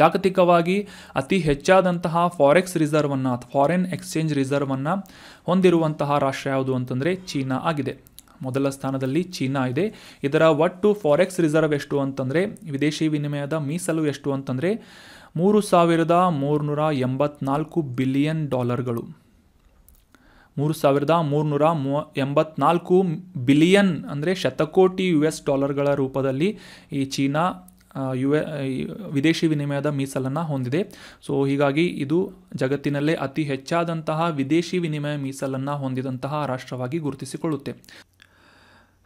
ಜಾಗತಿಕವಾಗಿ ಅತಿ ಹೆಚ್ಚಾದಂತಹ ಫಾರೆಕ್ಸ್ ರಿಸರ್ವನ್ನು ಅಥವಾ ಫಾರಿನ್ ಎಕ್ಸ್ಚೇಂಜ್ ರಿಸರ್ವನ್ನು ಹೊಂದಿರುವಂತಹ ರಾಷ್ಟ್ರ ಯಾವುದು ಅಂತಂದರೆ ಚೀನಾ ಆಗಿದೆ ಮೊದಲ ಸ್ಥಾನದಲ್ಲಿ ಚೀನಾ ಇದೆ ಇದರ ಒಟ್ಟು ಫಾರೆಕ್ಸ್ ರಿಸರ್ವ್ ಎಷ್ಟು ಅಂತಂದರೆ ವಿದೇಶಿ ವಿನಿಮಯದ ಮೀಸಲು ಎಷ್ಟು ಅಂತಂದರೆ ಮೂರು ಸಾವಿರದ ಮೂರುನೂರ ಎಂಬತ್ನಾಲ್ಕು ಬಿಲಿಯನ್ ಡಾಲರ್ಗಳು ಮೂರು ಸಾವಿರದ ಮೂರುನೂರ ಮೂವ ಎಂಬತ್ನಾಲ್ಕು ಬಿಲಿಯನ್ ಅಂದರೆ ಶತಕೋಟಿ ಯು ಎಸ್ ಡಾಲರ್ಗಳ ರೂಪದಲ್ಲಿ ಈ ಚೀನಾ ಯು ಎ ವಿದೇಶಿ ವಿನಿಮಯದ ಮೀಸಲನ್ನು ಹೊಂದಿದೆ ಸೊ ಹೀಗಾಗಿ ಇದು ಜಗತ್ತಿನಲ್ಲೇ ಅತಿ ಹೆಚ್ಚಾದಂತಹ ವಿದೇಶಿ ವಿನಿಮಯ ಮೀಸಲನ್ನು ಹೊಂದಿದಂತಹ ರಾಷ್ಟ್ರವಾಗಿ ಗುರುತಿಸಿಕೊಳ್ಳುತ್ತೆ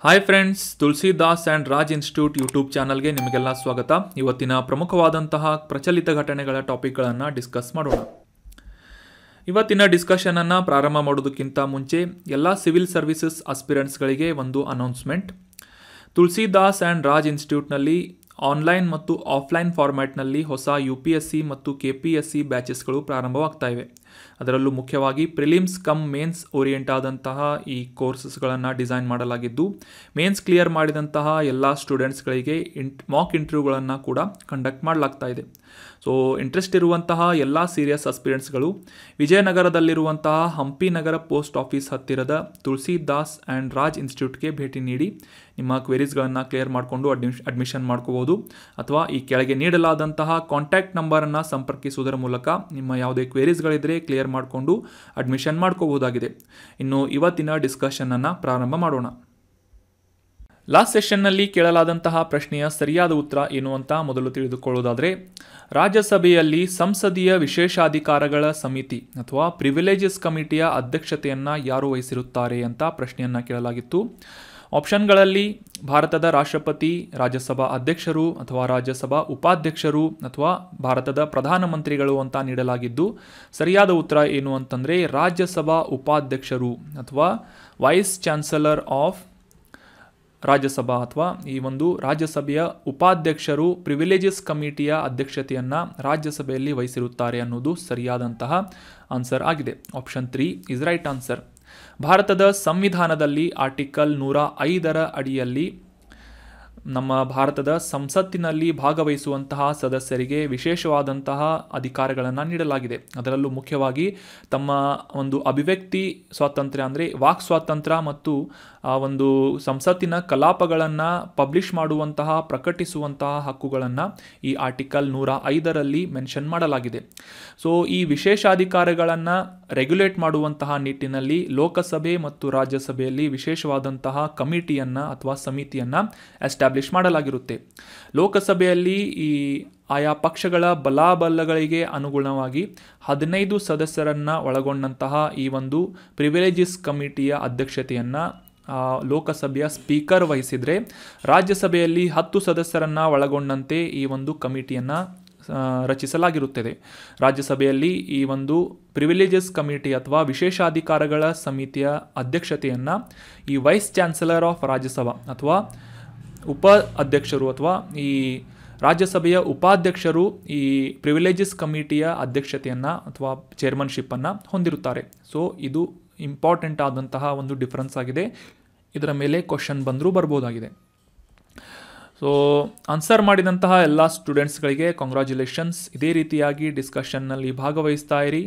hi friends Tulsidas and Raj institute YouTube ಚಾನಲ್ಗೆ ನಿಮಗೆಲ್ಲ ಸ್ವಾಗತ ಇವತ್ತಿನ ಪ್ರಮುಖವಾದಂತಹ ಪ್ರಚಲಿತ ಘಟನೆಗಳ ಟಾಪಿಕ್ಗಳನ್ನು ಡಿಸ್ಕಸ್ ಮಾಡೋಣ ಇವತ್ತಿನ ಡಿಸ್ಕಷನನ್ನು ಪ್ರಾರಂಭ ಮಾಡೋದಕ್ಕಿಂತ ಮುಂಚೆ ಎಲ್ಲ ಸಿವಿಲ್ ಸರ್ವಿಸಸ್ ಅಸ್ಪಿರೆಂಟ್ಸ್ಗಳಿಗೆ ಒಂದು ಅನೌನ್ಸ್ಮೆಂಟ್ ತುಳಸಿದಾಸ್ ಆ್ಯಂಡ್ ರಾಜ್ ಇನ್ಸ್ಟಿಟ್ಯೂಟ್ನಲ್ಲಿ ಆನ್ಲೈನ್ ಮತ್ತು ಆಫ್ಲೈನ್ ಫಾರ್ಮ್ಯಾಟ್ನಲ್ಲಿ ಹೊಸ ಯು ಪಿ ಎಸ್ ಸಿ ಮತ್ತು ಕೆ ಪಿ ಎಸ್ ಸಿ ಬ್ಯಾಚಸ್ಗಳು ಪ್ರಾರಂಭವಾಗ್ತಾ ಇವೆ ಅದರಲ್ಲೂ ಮುಖ್ಯವಾಗಿ ಪ್ರಿಲಿಮ್ಸ್ ಕಮ್ ಮೇನ್ಸ್ ಓರಿಯೆಂಟ್ ಆದಂತಹ ಈ ಕೋರ್ಸಸ್ಗಳನ್ನು ಡಿಸೈನ್ ಮಾಡಲಾಗಿದ್ದು ಮೇನ್ಸ್ ಕ್ಲಿಯರ್ ಮಾಡಿದಂತಹ ಎಲ್ಲ ಸ್ಟೂಡೆಂಟ್ಸ್ಗಳಿಗೆ ಇಂಟ್ ಮಾಕ್ ಇಂಟರ್ವ್ಯೂಗಳನ್ನು ಕೂಡ ಕಂಡಕ್ಟ್ ಮಾಡಲಾಗ್ತಾ ಇದೆ ಸೊ ಇಂಟ್ರೆಸ್ಟ್ ಇರುವಂತಹ ಎಲ್ಲ ಸೀರಿಯಸ್ ಅಸ್ಪಿರೆಂಟ್ಸ್ಗಳು ವಿಜಯನಗರದಲ್ಲಿರುವಂತಹ ಹಂಪಿ ನಗರ ಪೋಸ್ಟ್ ಆಫೀಸ್ ಹತ್ತಿರದ ತುಳಸಿದಾಸ್ ಆ್ಯಂಡ್ ರಾಜ್ ಇನ್ಸ್ಟಿಟ್ಯೂಟ್ಗೆ ಭೇಟಿ ನೀಡಿ ನಿಮ್ಮ ಕ್ವೆರೀಸ್ಗಳನ್ನು ಕ್ಲಿಯರ್ ಮಾಡಿಕೊಂಡು ಅಡ್ಮಿಶ್ ಅಡ್ಮಿಷನ್ ಮಾಡ್ಕೋಬೋದು ಅಥವಾ ಈ ಕೆಳಗೆ ನೀಡಲಾದಂತಹ ಕಾಂಟ್ಯಾಕ್ಟ್ ನಂಬರನ್ನು ಸಂಪರ್ಕಿಸುವುದರ ಮೂಲಕ ನಿಮ್ಮ ಯಾವುದೇ ಕ್ವೆರೀಸ್ಗಳಿದ್ದರೆ ಕ್ಲಿಯರ್ ಮಾಡಿಕೊಂಡು ಅಡ್ಮಿಷನ್ ಮಾಡ್ಕೋಬೋದಾಗಿದೆ ಇನ್ನು ಇವತ್ತಿನ ಡಿಸ್ಕಷನನ್ನು ಪ್ರಾರಂಭ ಮಾಡೋಣ ಲಾಸ್ಟ್ ಸೆಷನ್ನಲ್ಲಿ ಕೇಳಲಾದಂತಹ ಪ್ರಶ್ನೆಯ ಸರಿಯಾದ ಉತ್ತರ ಏನು ಅಂತ ಮೊದಲು ತಿಳಿದುಕೊಳ್ಳುವುದಾದರೆ ರಾಜ್ಯಸಭೆಯಲ್ಲಿ ಸಂಸದೀಯ ವಿಶೇಷಾಧಿಕಾರಗಳ ಸಮಿತಿ ಅಥವಾ ಪ್ರಿವಿಲೇಜಸ್ ಕಮಿಟಿಯ ಅಧ್ಯಕ್ಷತೆಯನ್ನು ಯಾರು ವಹಿಸಿರುತ್ತಾರೆ ಅಂತ ಪ್ರಶ್ನೆಯನ್ನು ಕೇಳಲಾಗಿತ್ತು ಆಪ್ಷನ್ಗಳಲ್ಲಿ ಭಾರತದ ರಾಷ್ಟ್ರಪತಿ ರಾಜ್ಯಸಭಾ ಅಧ್ಯಕ್ಷರು ಅಥವಾ ರಾಜ್ಯಸಭಾ ಉಪಾಧ್ಯಕ್ಷರು ಅಥವಾ ಭಾರತದ ಪ್ರಧಾನಮಂತ್ರಿಗಳು ಅಂತ ನೀಡಲಾಗಿದ್ದು ಸರಿಯಾದ ಉತ್ತರ ಏನು ಅಂತಂದರೆ ರಾಜ್ಯಸಭಾ ಉಪಾಧ್ಯಕ್ಷರು ಅಥವಾ ವೈಸ್ ಚಾನ್ಸಲರ್ ಆಫ್ ರಾಜ್ಯಸಭಾ ಅಥವಾ ಈ ಒಂದು ರಾಜ್ಯಸಭೆಯ ಉಪಾಧ್ಯಕ್ಷರು ಪ್ರಿವಿಲೇಜಸ್ ಕಮಿಟಿಯ ಅಧ್ಯಕ್ಷತೆಯನ್ನು ರಾಜ್ಯಸಭೆಯಲ್ಲಿ ವಹಿಸಿರುತ್ತಾರೆ ಅನ್ನೋದು ಸರಿಯಾದಂತಹ ಆನ್ಸರ್ ಆಗಿದೆ option three is right answer ಭಾರತದ ಸಂವಿಧಾನದಲ್ಲಿ ಆರ್ಟಿಕಲ್ ನೂರ ಐದರ ಅಡಿಯಲ್ಲಿ ನಮ್ಮ ಭಾರತದ ಸಂಸತ್ತಿನಲ್ಲಿ ಭಾಗವಹಿಸುವಂತಹ ಸದಸ್ಯರಿಗೆ ವಿಶೇಷವಾದಂತಹ ಅಧಿಕಾರಗಳನ್ನು ನೀಡಲಾಗಿದೆ ಅದರಲ್ಲೂ ಮುಖ್ಯವಾಗಿ ತಮ್ಮ ಒಂದು ಅಭಿವ್ಯಕ್ತಿ ಸ್ವಾತಂತ್ರ್ಯ ಅಂದರೆ ವಾಕ್ ಸ್ವಾತಂತ್ರ್ಯ ಮತ್ತು ಆ ಒಂದು ಸಂಸತ್ತಿನ ಕಲಾಪಗಳನ್ನು ಪಬ್ಲಿಷ್ ಮಾಡುವಂತಹ ಪ್ರಕಟಿಸುವಂತಹ ಹಕ್ಕುಗಳನ್ನು ಈ ಆರ್ಟಿಕಲ್ ನೂರ ಐದರಲ್ಲಿ ಮೆನ್ಷನ್ ಮಾಡಲಾಗಿದೆ ಸೊ ಈ ವಿಶೇಷಾಧಿಕಾರಗಳನ್ನು ರೆಗ್ಯುಲೇಟ್ ಮಾಡುವಂತಹ ನಿಟ್ಟಿನಲ್ಲಿ ಲೋಕಸಭೆ ಮತ್ತು ರಾಜ್ಯಸಭೆಯಲ್ಲಿ ವಿಶೇಷವಾದಂತಹ ಕಮಿಟಿಯನ್ನು ಅಥವಾ ಸಮಿತಿಯನ್ನು ಎಸ್ಟಾಬ್ಲಿಷ್ ಮಾಡಲಾಗಿರುತ್ತೆ ಲೋಕಸಭೆಯಲ್ಲಿ ಈ ಆಯಾ ಪಕ್ಷಗಳ ಬಲಾಬಲಗಳಿಗೆ ಅನುಗುಣವಾಗಿ ಹದಿನೈದು ಸದಸ್ಯರನ್ನು ಒಳಗೊಂಡಂತಹ ಈ ಒಂದು ಪ್ರಿವಿಲೇಜಸ್ ಕಮಿಟಿಯ ಅಧ್ಯಕ್ಷತೆಯನ್ನು ಲೋಕಸಭೆಯ ಸ್ಪೀಕರ್ ವಹಿಸಿದರೆ ರಾಜ್ಯಸಭೆಯಲ್ಲಿ ಹತ್ತು ಸದಸ್ಯರನ್ನು ಒಳಗೊಂಡಂತೆ ಈ ಒಂದು ಕಮಿಟಿಯನ್ನು ರಚಿಸಲಾಗಿರುತ್ತದೆ ರಾಜ್ಯಸಭೆಯಲ್ಲಿ ಈ ಒಂದು ಪ್ರಿವಿಲೇಜಸ್ ಕಮಿಟಿ ಅಥವಾ ವಿಶೇಷಾಧಿಕಾರಗಳ ಸಮಿತಿಯ ಅಧ್ಯಕ್ಷತೆಯನ್ನು ಈ ವೈಸ್ ಚಾನ್ಸಲರ್ ಆಫ್ ರಾಜ್ಯಸಭಾ ಅಥವಾ ಉಪ ಅಧ್ಯಕ್ಷರು ಅಥವಾ ಈ ರಾಜ್ಯಸಭೆಯ ಉಪಾಧ್ಯಕ್ಷರು ಈ ಪ್ರಿವಿಲೇಜಸ್ ಕಮಿಟಿಯ ಅಧ್ಯಕ್ಷತೆಯನ್ನು ಅಥವಾ ಚೇರ್ಮನ್ಶಿಪ್ಪನ್ನು ಹೊಂದಿರುತ್ತಾರೆ ಸೊ ಇದು ಇಂಪಾರ್ಟೆಂಟ್ ಆದಂತಹ ಒಂದು ಡಿಫ್ರೆನ್ಸ್ ಆಗಿದೆ ಇದರ ಮೇಲೆ ಕ್ವಶನ್ ಬಂದರೂ ಬರ್ಬೋದಾಗಿದೆ ಸೊ ಆನ್ಸರ್ ಮಾಡಿದಂತಹ ಎಲ್ಲ ಸ್ಟೂಡೆಂಟ್ಸ್ಗಳಿಗೆ ಕಂಗ್ರ್ಯಾಚುಲೇಷನ್ಸ್ ಇದೇ ರೀತಿಯಾಗಿ ಡಿಸ್ಕಷನ್ನಲ್ಲಿ ಭಾಗವಹಿಸ್ತಾ ಇರಿ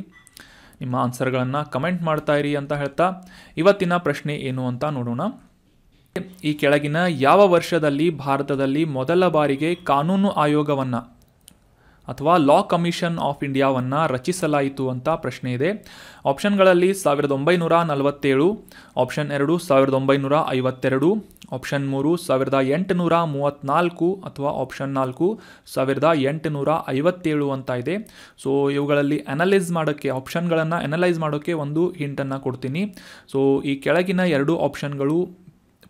ನಿಮ್ಮ ಆನ್ಸರ್ಗಳನ್ನು ಕಮೆಂಟ್ ಮಾಡ್ತಾ ಇರಿ ಅಂತ ಹೇಳ್ತಾ ಇವತ್ತಿನ ಪ್ರಶ್ನೆ ಏನು ಅಂತ ನೋಡೋಣ ಈ ಕೆಳಗಿನ ಯಾವ ವರ್ಷದಲ್ಲಿ ಭಾರತದಲ್ಲಿ ಮೊದಲ ಬಾರಿಗೆ ಕಾನೂನು ಆಯೋಗವನ್ನು ಅಥವಾ ಲಾ ಕಮಿಷನ್ ಆಫ್ ಇಂಡಿಯಾವನ್ನು ರಚಿಸಲಾಯಿತು ಅಂತ ಪ್ರಶ್ನೆ ಇದೆ ಆಪ್ಷನ್ಗಳಲ್ಲಿ ಸಾವಿರದ ಒಂಬೈನೂರ ನಲವತ್ತೇಳು ಆಪ್ಷನ್ ಎರಡು ಸಾವಿರದ ಒಂಬೈನೂರ ಐವತ್ತೆರಡು ಆಪ್ಷನ್ ಮೂರು ಸಾವಿರದ ಎಂಟುನೂರ ಮೂವತ್ತ್ನಾಲ್ಕು ಅಥವಾ ಆಪ್ಷನ್ ನಾಲ್ಕು ಸಾವಿರದ ಎಂಟುನೂರ ಐವತ್ತೇಳು ಅಂತ ಇದೆ ಸೊ ಇವುಗಳಲ್ಲಿ ಅನಲೈಸ್ ಮಾಡೋಕ್ಕೆ ಆಪ್ಷನ್ಗಳನ್ನು ಅನಲೈಸ್ ಮಾಡೋಕ್ಕೆ ಒಂದು ಹಿಂಟನ್ನು ಕೊಡ್ತೀನಿ ಸೊ ಈ ಕೆಳಗಿನ ಎರಡು ಆಪ್ಷನ್ಗಳು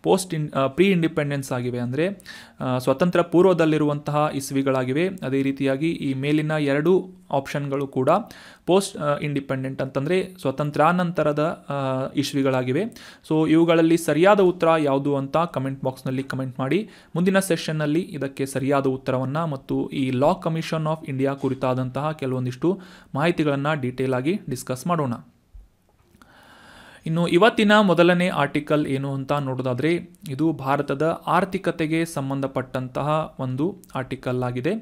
ಪೋಸ್ಟ್ ಇನ್ ಪ್ರೀ ಇಂಡಿಪೆಂಡೆನ್ಸ್ ಆಗಿವೆ ಅಂದರೆ ಸ್ವತಂತ್ರ ಪೂರ್ವದಲ್ಲಿರುವಂತಹ ಇಸ್ವಿಗಳಾಗಿವೆ ಅದೇ ರೀತಿಯಾಗಿ ಈ ಮೇಲಿನ ಎರಡು ಆಪ್ಷನ್ಗಳು ಕೂಡ ಪೋಸ್ಟ್ ಇಂಡಿಪೆಂಡೆಂಟ್ ಅಂತಂದರೆ ಸ್ವತಂತ್ರಾನಂತರದ ಇಶ್ವಿಗಳಾಗಿವೆ ಸೊ ಇವುಗಳಲ್ಲಿ ಸರಿಯಾದ ಉತ್ತರ ಯಾವುದು ಅಂತ ಕಮೆಂಟ್ ಬಾಕ್ಸ್ನಲ್ಲಿ ಕಮೆಂಟ್ ಮಾಡಿ ಮುಂದಿನ ಸೆಷನ್ನಲ್ಲಿ ಇದಕ್ಕೆ ಸರಿಯಾದ ಉತ್ತರವನ್ನು ಮತ್ತು ಈ ಲಾ ಕಮಿಷನ್ ಆಫ್ ಇಂಡಿಯಾ ಕುರಿತಾದಂತಹ ಕೆಲವೊಂದಿಷ್ಟು ಮಾಹಿತಿಗಳನ್ನು ಡೀಟೇಲ್ ಆಗಿ ಡಿಸ್ಕಸ್ ಮಾಡೋಣ ಇನ್ನು ಇವತ್ತಿನ ಮೊದಲನೇ ಆರ್ಟಿಕಲ್ ಏನು ಅಂತ ನೋಡೋದಾದರೆ ಇದು ಭಾರತದ ಆರ್ಥಿಕತೆಗೆ ಸಂಬಂಧಪಟ್ಟಂತಹ ಒಂದು ಆರ್ಟಿಕಲ್ ಆಗಿದೆ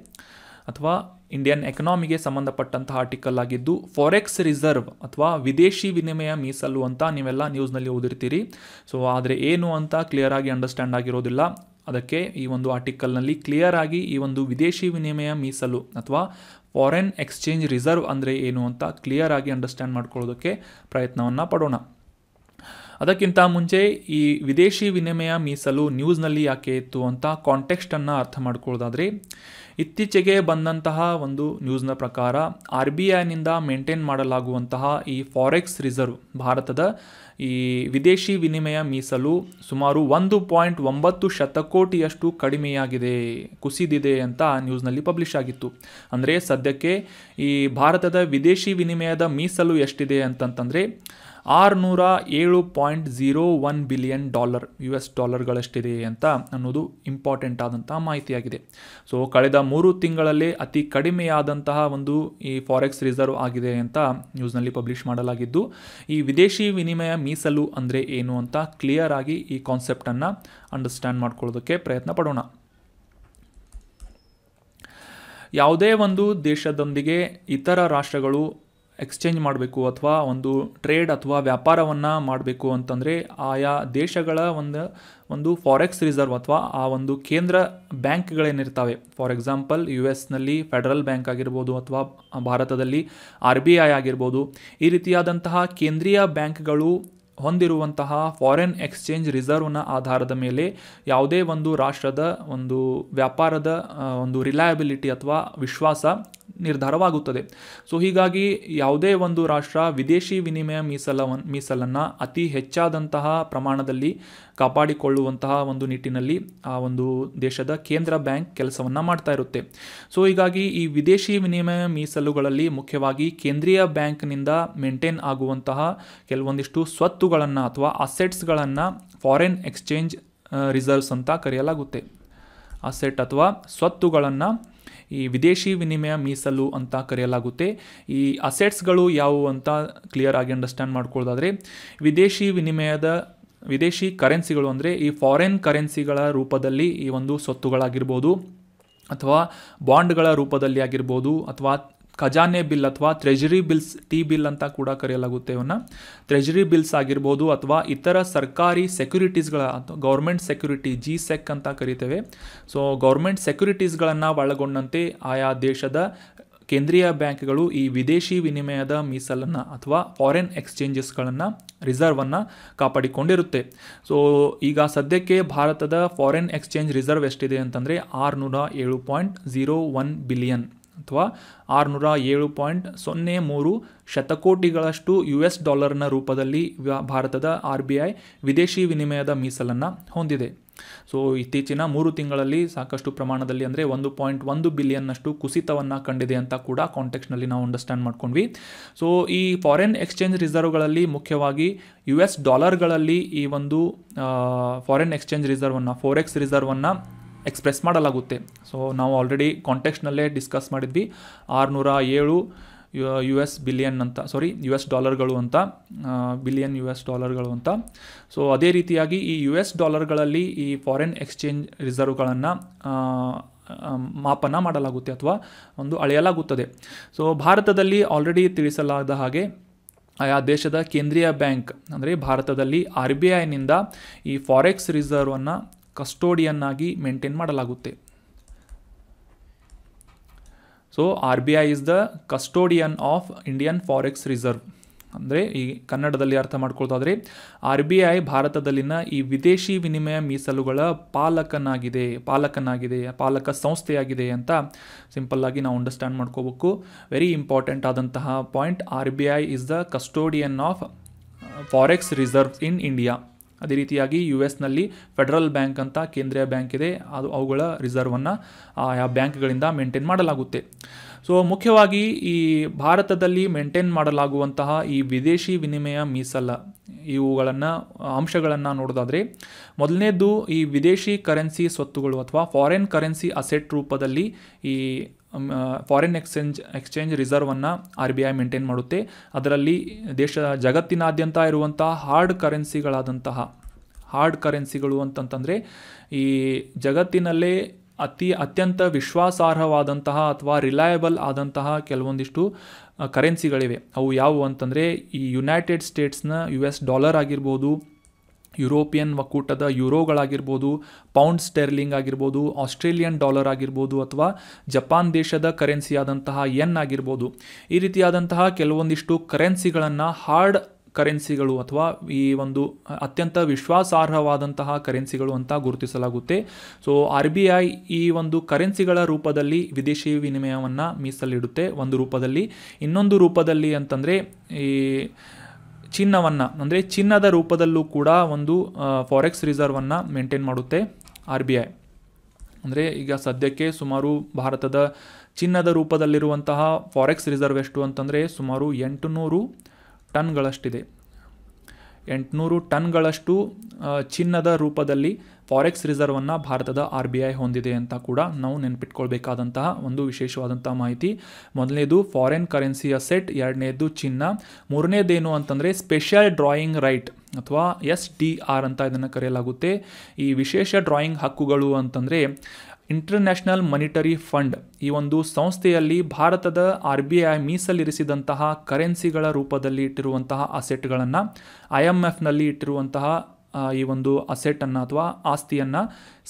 ಅಥವಾ ಇಂಡಿಯನ್ ಎಕನಾಮಿಗೆ ಸಂಬಂಧಪಟ್ಟಂತಹ ಆರ್ಟಿಕಲ್ ಆಗಿದ್ದು ಫಾರೆಕ್ಸ್ ರಿಸರ್ವ್ ಅಥವಾ ವಿದೇಶಿ ವಿನಿಮಯ ಮೀಸಲು ಅಂತ ನೀವೆಲ್ಲ ನ್ಯೂಸ್ನಲ್ಲಿ ಓದಿರ್ತೀರಿ ಸೊ ಆದರೆ ಏನು ಅಂತ ಕ್ಲಿಯರ್ ಆಗಿ ಅಂಡರ್ಸ್ಟ್ಯಾಂಡ್ ಆಗಿರೋದಿಲ್ಲ ಅದಕ್ಕೆ ಈ ಒಂದು ಆರ್ಟಿಕಲ್ನಲ್ಲಿ ಕ್ಲಿಯರ್ ಆಗಿ ಈ ಒಂದು ವಿದೇಶಿ ವಿನಿಮಯ ಮೀಸಲು ಅಥವಾ ಫಾರೆನ್ ಎಕ್ಸ್ಚೇಂಜ್ ರಿಸರ್ವ್ ಅಂದರೆ ಏನು ಅಂತ ಕ್ಲಿಯರ್ ಆಗಿ ಅಂಡರ್ಸ್ಟ್ಯಾಂಡ್ ಮಾಡ್ಕೊಳ್ಳೋದಕ್ಕೆ ಪ್ರಯತ್ನವನ್ನು ಪಡೋಣ ಅದಕ್ಕಿಂತ ಮುಂಚೆ ಈ ವಿದೇಶಿ ವಿನಿಮಯ ಮೀಸಲು ನ್ಯೂಸ್ನಲ್ಲಿ ಯಾಕೆ ಇತ್ತು ಅಂತ ಕಾಂಟೆಕ್ಸ್ಟನ್ನು ಅರ್ಥ ಮಾಡ್ಕೊಳ್ಳೋದಾದರೆ ಇತ್ತೀಚೆಗೆ ಬಂದಂತಹ ಒಂದು ನ್ಯೂಸ್ನ ಪ್ರಕಾರ ಆರ್ ಬಿ ಐನಿಂದ ಮೇಂಟೈನ್ ಮಾಡಲಾಗುವಂತಹ ಈ ಫಾರೆಕ್ಸ್ ರಿಸರ್ವ್ ಭಾರತದ ಈ ವಿದೇಶಿ ವಿನಿಮಯ ಮೀಸಲು ಸುಮಾರು ಒಂದು ಪಾಯಿಂಟ್ ಒಂಬತ್ತು ಶತಕೋಟಿಯಷ್ಟು ಕಡಿಮೆಯಾಗಿದೆ ಕುಸಿದಿದೆ ಅಂತ ನ್ಯೂಸ್ನಲ್ಲಿ ಪಬ್ಲಿಷ್ ಆಗಿತ್ತು ಅಂದರೆ ಸದ್ಯಕ್ಕೆ ಈ ಭಾರತದ ವಿದೇಶಿ ವಿನಿಮಯದ ಮೀಸಲು ಎಷ್ಟಿದೆ ಅಂತಂತಂದರೆ ಆರುನೂರ ಏಳು point zero one billion dollar U S ಡಾಲರ್ಗಳಷ್ಟಿದೆ ಅಂತ ಅನ್ನೋದು ಇಂಪಾರ್ಟೆಂಟ್ ಆದಂತಹ ಮಾಹಿತಿಯಾಗಿದೆ ಸೊ ಕಳೆದ ಮೂರು ತಿಂಗಳಲ್ಲಿ ಅತಿ ಕಡಿಮೆಯಾದಂತಹ ಒಂದು ಈ ಫಾರೆಕ್ಸ್ ರಿಸರ್ವ್ ಆಗಿದೆ ಅಂತ ನ್ಯೂಸ್ನಲ್ಲಿ ಪಬ್ಲಿಷ್ ಮಾಡಲಾಗಿದ್ದು ಈ ವಿದೇಶಿ ವಿನಿಮಯ ಮೀಸಲು ಅಂದರೆ ಏನು ಅಂತ ಕ್ಲಿಯರ್ ಆಗಿ ಈ ಕಾನ್ಸೆಪ್ಟನ್ನು ಅಂಡರ್ಸ್ಟ್ಯಾಂಡ್ ಮಾಡ್ಕೊಳ್ಳೋದಕ್ಕೆ ಪ್ರಯತ್ನ ಪಡೋಣ ಯಾವುದೇ ಒಂದು ದೇಶದೊಂದಿಗೆ ಇತರ ರಾಷ್ಟ್ರಗಳು ಎಕ್ಸ್ಚೇಂಜ್ ಮಾಡಬೇಕು ಅಥವಾ ಒಂದು ಟ್ರೇಡ್ ಅಥವಾ ವ್ಯಾಪಾರವನ್ನು ಮಾಡಬೇಕು ಅಂತಂದರೆ ಆಯಾ ದೇಶಗಳ ಒಂದು ಒಂದು ಫಾರೆಕ್ಸ್ ರಿಸರ್ವ್ ಅಥವಾ ಆ ಒಂದು ಕೇಂದ್ರ ಬ್ಯಾಂಕ್ಗಳೇನಿರ್ತವೆ ಫಾರ್ ಎಕ್ಸಾಂಪಲ್ ಯು ಎಸ್ನಲ್ಲಿ ಫೆಡರಲ್ ಬ್ಯಾಂಕ್ ಆಗಿರ್ಬೋದು ಅಥವಾ ಭಾರತದಲ್ಲಿ ಆರ್ ಬಿ ಐ ಆಗಿರ್ಬೋದು ಈ ರೀತಿಯಾದಂತಹ ಕೇಂದ್ರೀಯ ಬ್ಯಾಂಕ್ಗಳು ಹೊಂದಿರುವಂತಹ ಫಾರಿನ್ ಎಕ್ಸ್ಚೇಂಜ್ ರಿಸರ್ವ್ನ ಆಧಾರದ ಮೇಲೆ ಯಾವುದೇ ಒಂದು ರಾಷ್ಟ್ರದ ಒಂದು ವ್ಯಾಪಾರದ ಒಂದು ರಿಲಯಬಿಲಿಟಿ ಅಥವಾ ವಿಶ್ವಾಸ ನಿರ್ಧಾರವಾಗುತ್ತದೆ ಸೊ ಹೀಗಾಗಿ ಯಾವುದೇ ಒಂದು ರಾಷ್ಟ್ರ ವಿದೇಶಿ ವಿನಿಮಯ ಮೀಸಲ ಮೀಸಲನ್ನು ಅತಿ ಹೆಚ್ಚಾದಂತಹ ಪ್ರಮಾಣದಲ್ಲಿ ಕಾಪಾಡಿಕೊಳ್ಳುವಂತಹ ಒಂದು ನಿಟ್ಟಿನಲ್ಲಿ ಆ ಒಂದು ದೇಶದ ಕೇಂದ್ರ ಬ್ಯಾಂಕ್ ಕೆಲಸವನ್ನು ಮಾಡ್ತಾ ಇರುತ್ತೆ ಸೊ ಹೀಗಾಗಿ ಈ ವಿದೇಶಿ ವಿನಿಮಯ ಮೀಸಲುಗಳಲ್ಲಿ ಮುಖ್ಯವಾಗಿ ಕೇಂದ್ರೀಯ ಬ್ಯಾಂಕ್ನಿಂದ ಮೇಂಟೈನ್ ಆಗುವಂತಹ ಕೆಲವೊಂದಿಷ್ಟು ಸ್ವತ್ತುಗಳನ್ನು ಅಥವಾ ಅಸೆಟ್ಸ್ಗಳನ್ನು ಫಾರಿನ್ ಎಕ್ಸ್ಚೇಂಜ್ ರಿಸರ್ವ್ಸ್ ಅಂತ ಕರೆಯಲಾಗುತ್ತೆ ಅಸೆಟ್ ಅಥವಾ ಸ್ವತ್ತುಗಳನ್ನು ಈ ವಿದೇಶಿ ವಿನಿಮಯ ಮೀಸಲು ಅಂತ ಕರೆಯಲಾಗುತ್ತೆ ಈ ಅಸೆಟ್ಸ್ಗಳು ಯಾವುವು ಅಂತ ಕ್ಲಿಯರ್ ಆಗಿ ಅಂಡರ್ಸ್ಟ್ಯಾಂಡ್ ಮಾಡ್ಕೊಳ್ಳೋದಾದರೆ ವಿದೇಶಿ ವಿನಿಮಯದ ವಿದೇಶಿ ಕರೆನ್ಸಿಗಳು ಅಂದರೆ ಈ ಫಾರಿನ್ ಕರೆನ್ಸಿಗಳ ರೂಪದಲ್ಲಿ ಈ ಒಂದು ಸ್ವತ್ತುಗಳಾಗಿರ್ಬೋದು ಅಥವಾ ಬಾಂಡ್ಗಳ ರೂಪದಲ್ಲಿ ಆಗಿರ್ಬೋದು ಅಥವಾ ಖಜಾನೆ ಬಿಲ್ ಅಥವಾ ಟ್ರೆಜರಿ ಬಿಲ್ಸ್ ಟಿ ಬಿಲ್ ಅಂತ ಕೂಡ ಕರೆಯಲಾಗುತ್ತೆ ಇವನ್ನ ಟ್ರೆಜರಿ ಬಿಲ್ಸ್ ಆಗಿರ್ಬೋದು ಅಥವಾ ಇತರ ಸರ್ಕಾರಿ ಸೆಕ್ಯುರಿಟೀಸ್ಗಳ ಗೌರ್ಮೆಂಟ್ ಸೆಕ್ಯುರಿಟಿ ಜಿ ಸೆಕ್ ಅಂತ ಕರಿತೇವೆ ಸೊ ಗೌರ್ಮೆಂಟ್ ಸೆಕ್ಯುರಿಟೀಸ್ಗಳನ್ನು ಒಳಗೊಂಡಂತೆ ಆಯಾ ದೇಶದ ಕೇಂದ್ರೀಯ ಬ್ಯಾಂಕ್ಗಳು ಈ ವಿದೇಶಿ ವಿನಿಮಯದ ಮೀಸಲನ್ನು ಅಥವಾ ಫಾರಿನ್ ಎಕ್ಸ್ಚೇಂಜಸ್ಗಳನ್ನು ರಿಸರ್ವನ್ನು ಕಾಪಾಡಿಕೊಂಡಿರುತ್ತೆ ಸೊ ಈಗ ಸದ್ಯಕ್ಕೆ ಭಾರತದ ಫಾರಿನ್ ಎಕ್ಸ್ಚೇಂಜ್ ರಿಸರ್ವ್ ಎಷ್ಟಿದೆ ಅಂತಂದರೆ ಆರುನೂರ ಏಳು ಪಾಯಿಂಟ್ ಝೀರೋ ಒನ್ ಬಿಲಿಯನ್ ಅಥವಾ ಆರುನೂರ ಏಳು ಪಾಯಿಂಟ್ ಸೊನ್ನೆ ಮೂರು ಶತಕೋಟಿಗಳಷ್ಟು ಯು ಎಸ್ ಡಾಲರ್ನ ರೂಪದಲ್ಲಿ ಭಾರತದ ಆರ್ ಬಿ ಐ ವಿದೇಶಿ ವಿನಿಮಯದ ಮೀಸಲನ್ನು ಹೊಂದಿದೆ ಸೊ ಇತ್ತೀಚಿನ ಮೂರು ತಿಂಗಳಲ್ಲಿ ಸಾಕಷ್ಟು ಪ್ರಮಾಣದಲ್ಲಿ ಅಂದರೆ ಒಂದು ಪಾಯಿಂಟ್ ಒಂದು ಬಿಲಿಯನ್ನಷ್ಟು ಕುಸಿತವನ್ನು ಕಂಡಿದೆ ಅಂತ ಕೂಡ ಕಾಂಟೆಕ್ಸ್ನಲ್ಲಿ ನಾವು ಅಂಡರ್ಸ್ಟ್ಯಾಂಡ್ ಮಾಡ್ಕೊಂಡ್ವಿ ಸೊ ಈ ಫಾರಿನ್ ಎಕ್ಸ್ಚೇಂಜ್ ರಿಸರ್ವ್ಗಳಲ್ಲಿ ಮುಖ್ಯವಾಗಿ ಯು ಎಸ್ ಡಾಲರ್ಗಳಲ್ಲಿ ಈ ಒಂದು ಫಾರಿನ್ ಎಕ್ಸ್ಚೇಂಜ್ ರಿಸರ್ವನ್ನು ಫೋರೆಕ್ಸ್ ರಿಸರ್ವನ್ನು ಎಕ್ಸ್ಪ್ರೆಸ್ ಮಾಡಲಾಗುತ್ತೆ ಸೊ ನಾವು ಆಲ್ರೆಡಿ ಕಾಂಟೆಕ್ಸ್ಟ್ನಲ್ಲೇ ಡಿಸ್ಕಸ್ ಮಾಡಿದ್ವಿ ಆರುನೂರ ಏಳು ಯು ಎಸ್ ಬಿಲಿಯನ್ ಅಂತ ಸಾರಿ ಯು ಎಸ್ ಡಾಲರ್ಗಳು ಅಂತ ಬಿಲಿಯನ್ ಯು ಎಸ್ ಡಾಲರ್ಗಳು ಅಂತ ಸೊ ಅದೇ ರೀತಿಯಾಗಿ ಈ ಯು ಎಸ್ ಡಾಲರ್ಗಳಲ್ಲಿ ಈ ಫಾರಿನ್ ಎಕ್ಸ್ಚೇಂಜ್ ರಿಸರ್ವ್ಗಳನ್ನು ಮಾಪನ ಮಾಡಲಾಗುತ್ತೆ ಅಥವಾ ಒಂದು ಅಳೆಯಲಾಗುತ್ತದೆ ಸೊ ಭಾರತದಲ್ಲಿ ಆಲ್ರೆಡಿ ತಿಳಿಸಲಾದ ಹಾಗೆ ಆಯಾ ದೇಶದ ಕೇಂದ್ರೀಯ ಬ್ಯಾಂಕ್ ಅಂದರೆ ಭಾರತದಲ್ಲಿ ಆರ್ ಬಿ ಐನಿಂದ ಈ ಫಾರೆಕ್ಸ್ ರಿಸರ್ವನ್ನು ಕಸ್ಟೋಡಿಯನ್ ಆಗಿ ಮೇಂಟೈನ್ ಮಾಡಲಾಗುತ್ತೆ so R B I is the custodian of Indian forex reserve ಅಂದರೆ ಈ ಕನ್ನಡದಲ್ಲಿ ಅರ್ಥ ಮಾಡ್ಕೊಳ್ತಾದ್ರೆ ಆರ್ ಬಿ ಐ ಭಾರತದಲ್ಲಿನ ಈ ವಿದೇಶಿ ವಿನಿಮಯ ಮೀಸಲುಗಳ ಪಾಲಕನಾಗಿದೆ ಪಾಲಕನಾಗಿದೆ ಪಾಲಕ ಸಂಸ್ಥೆಯಾಗಿದೆ ಅಂತ ಸಿಂಪಲ್ಲಾಗಿ ನಾವು ಅಂಡರ್ಸ್ಟ್ಯಾಂಡ್ ಮಾಡ್ಕೋಬೇಕು ವೆರಿ ಇಂಪಾರ್ಟೆಂಟ್ ಆದಂತಹ point R B I is the custodian of forex reserve in India ಅದೇ ರೀತಿಯಾಗಿ ಯು ಎಸ್ನಲ್ಲಿ ಫೆಡರಲ್ ಬ್ಯಾಂಕ್ ಅಂತ ಕೇಂದ್ರೀಯ ಬ್ಯಾಂಕ್ ಇದೆ ಅದು ಅವುಗಳ ರಿಸರ್ವನ್ನು ಆಯಾ ಬ್ಯಾಂಕ್ಗಳಿಂದ ಮೇಂಟೈನ್ ಮಾಡಲಾಗುತ್ತೆ ಸೊ ಮುಖ್ಯವಾಗಿ ಈ ಭಾರತದಲ್ಲಿ ಮೇಂಟೈನ್ ಮಾಡಲಾಗುವಂತಹ ಈ ವಿದೇಶಿ ವಿನಿಮಯ ಮೀಸಲ ಇವುಗಳನ್ನು ಅಂಶಗಳನ್ನು ನೋಡೋದಾದರೆ ಮೊದಲನೇದು ಈ ವಿದೇಶಿ ಕರೆನ್ಸಿ ಸ್ವತ್ತುಗಳು ಅಥವಾ ಫಾರಿನ್ ಕರೆನ್ಸಿ ಅಸೆಟ್ ರೂಪದಲ್ಲಿ ಈ ಫಾರಿನ್ ಎಕ್ಸ್ಚೇಂಜ್ ಎಕ್ಸ್ಚೇಂಜ್ ರಿಸರ್ವನ್ನು ಆರ್ ಬಿ ಐ ಮೇಂಟೈನ್ ಮಾಡುತ್ತೆ ಅದರಲ್ಲಿ ದೇಶ ಜಗತ್ತಿನಾದ್ಯಂತ ಇರುವಂತಹ ಹಾರ್ಡ್ ಕರೆನ್ಸಿಗಳಾದಂತಹ ಹಾರ್ಡ್ ಕರೆನ್ಸಿಗಳು ಅಂತಂತಂದರೆ ಈ ಜಗತ್ತಿನಲ್ಲೇ ಅತಿ ಅತ್ಯಂತ ವಿಶ್ವಾಸಾರ್ಹವಾದಂತಹ ಅಥವಾ ರಿಲಯಬಲ್ ಆದಂತಹ ಕೆಲವೊಂದಿಷ್ಟು ಕರೆನ್ಸಿಗಳಿವೆ ಅವು ಯಾವುವು ಅಂತಂದರೆ ಈ ಯುನೈಟೆಡ್ ಸ್ಟೇಟ್ಸ್ನ ಯು ಎಸ್ ಡಾಲರ್ ಆಗಿರ್ಬೋದು ಯುರೋಪಿಯನ್ ಒಕ್ಕೂಟದ ಯುರೋಗಳಾಗಿರ್ಬೋದು ಪೌಂಡ್ ಸ್ಟೆರ್ಲಿಂಗ್ ಆಗಿರ್ಬೋದು ಆಸ್ಟ್ರೇಲಿಯನ್ ಡಾಲರ್ ಆಗಿರ್ಬೋದು ಅಥವಾ ಜಪಾನ್ ದೇಶದ ಕರೆನ್ಸಿಯಾದಂತಹ ಎನ್ ಆಗಿರ್ಬೋದು ಈ ರೀತಿಯಾದಂತಹ ಕೆಲವೊಂದಿಷ್ಟು ಕರೆನ್ಸಿಗಳನ್ನು ಹಾರ್ಡ್ ಕರೆನ್ಸಿಗಳು ಅಥವಾ ಈ ಒಂದು ಅತ್ಯಂತ ವಿಶ್ವಾಸಾರ್ಹವಾದಂತಹ ಕರೆನ್ಸಿಗಳು ಅಂತ ಗುರುತಿಸಲಾಗುತ್ತೆ ಸೊ ಆರ್ ಬಿ ಐ ಈ ಒಂದು ಕರೆನ್ಸಿಗಳ ರೂಪದಲ್ಲಿ ವಿದೇಶಿ ವಿನಿಮಯವನ್ನು ಮೀಸಲಿಡುತ್ತೆ ಒಂದು ರೂಪದಲ್ಲಿ ಇನ್ನೊಂದು ರೂಪದಲ್ಲಿ ಅಂತಂದರೆ ಈ ಚಿನ್ನವನ್ನು ಅಂದರೆ ಚಿನ್ನದ ರೂಪದಲ್ಲೂ ಕೂಡ ಒಂದು ಫಾರೆಕ್ಸ್ ರಿಸರ್ವನ್ನು ಮೇಂಟೈನ್ ಮಾಡುತ್ತೆ ಆರ್ ಬಿ ಐ ಅಂದರೆ ಈಗ ಸದ್ಯಕ್ಕೆ ಸುಮಾರು ಭಾರತದ ಚಿನ್ನದ ರೂಪದಲ್ಲಿರುವಂತಹ ಫಾರೆಕ್ಸ್ ರಿಸರ್ವ್ ಎಷ್ಟು ಅಂತಂದರೆ ಸುಮಾರು ಎಂಟುನೂರು ಟನ್ಗಳಷ್ಟಿದೆ ಎಂಟುನೂರು ಟನ್ಗಳಷ್ಟು ಚಿನ್ನದ ರೂಪದಲ್ಲಿ ಫಾರೆಕ್ಸ್ ರಿಸರ್ವನ್ನು ಭಾರತದ ಆರ್ ಬಿ ಐ ಹೊಂದಿದೆ ಅಂತ ಕೂಡ ನಾವು ನೆನಪಿಟ್ಕೊಳ್ಬೇಕಾದಂತಹ ಒಂದು ವಿಶೇಷವಾದಂಥ ಮಾಹಿತಿ ಮೊದಲನೇದು ಫಾರಿನ್ ಕರೆನ್ಸಿ ಅಸೆಟ್ ಎರಡನೇದು ಚಿನ್ನ ಮೂರನೇದೇನು ಅಂತಂದರೆ ಸ್ಪೆಷಲ್ ಡ್ರಾಯಿಂಗ್ ರೈಟ್ ಅಥವಾ ಎಸ್ ಡಿ ಆರ್ ಅಂತ ಇದನ್ನು ಕರೆಯಲಾಗುತ್ತೆ ಈ ವಿಶೇಷ ಡ್ರಾಯಿಂಗ್ ಹಕ್ಕುಗಳು ಅಂತಂದರೆ ಇಂಟರ್ನ್ಯಾಷನಲ್ ಮನಿಟರಿ ಫಂಡ್ ಈ ಒಂದು ಸಂಸ್ಥೆಯಲ್ಲಿ ಭಾರತದ ಆರ್ ಬಿ ಐ ಮೀಸಲಿರಿಸಿದಂತಹ ಕರೆನ್ಸಿಗಳ ರೂಪದಲ್ಲಿ ಇಟ್ಟಿರುವಂತಹ ಅಸೆಟ್ಗಳನ್ನು ಐ ಎಮ್ ಎಫ್ನಲ್ಲಿ ಇಟ್ಟಿರುವಂತಹ ಈ ಒಂದು ಅಸೆಟನ್ನು ಅಥವಾ ಆಸ್ತಿಯನ್ನು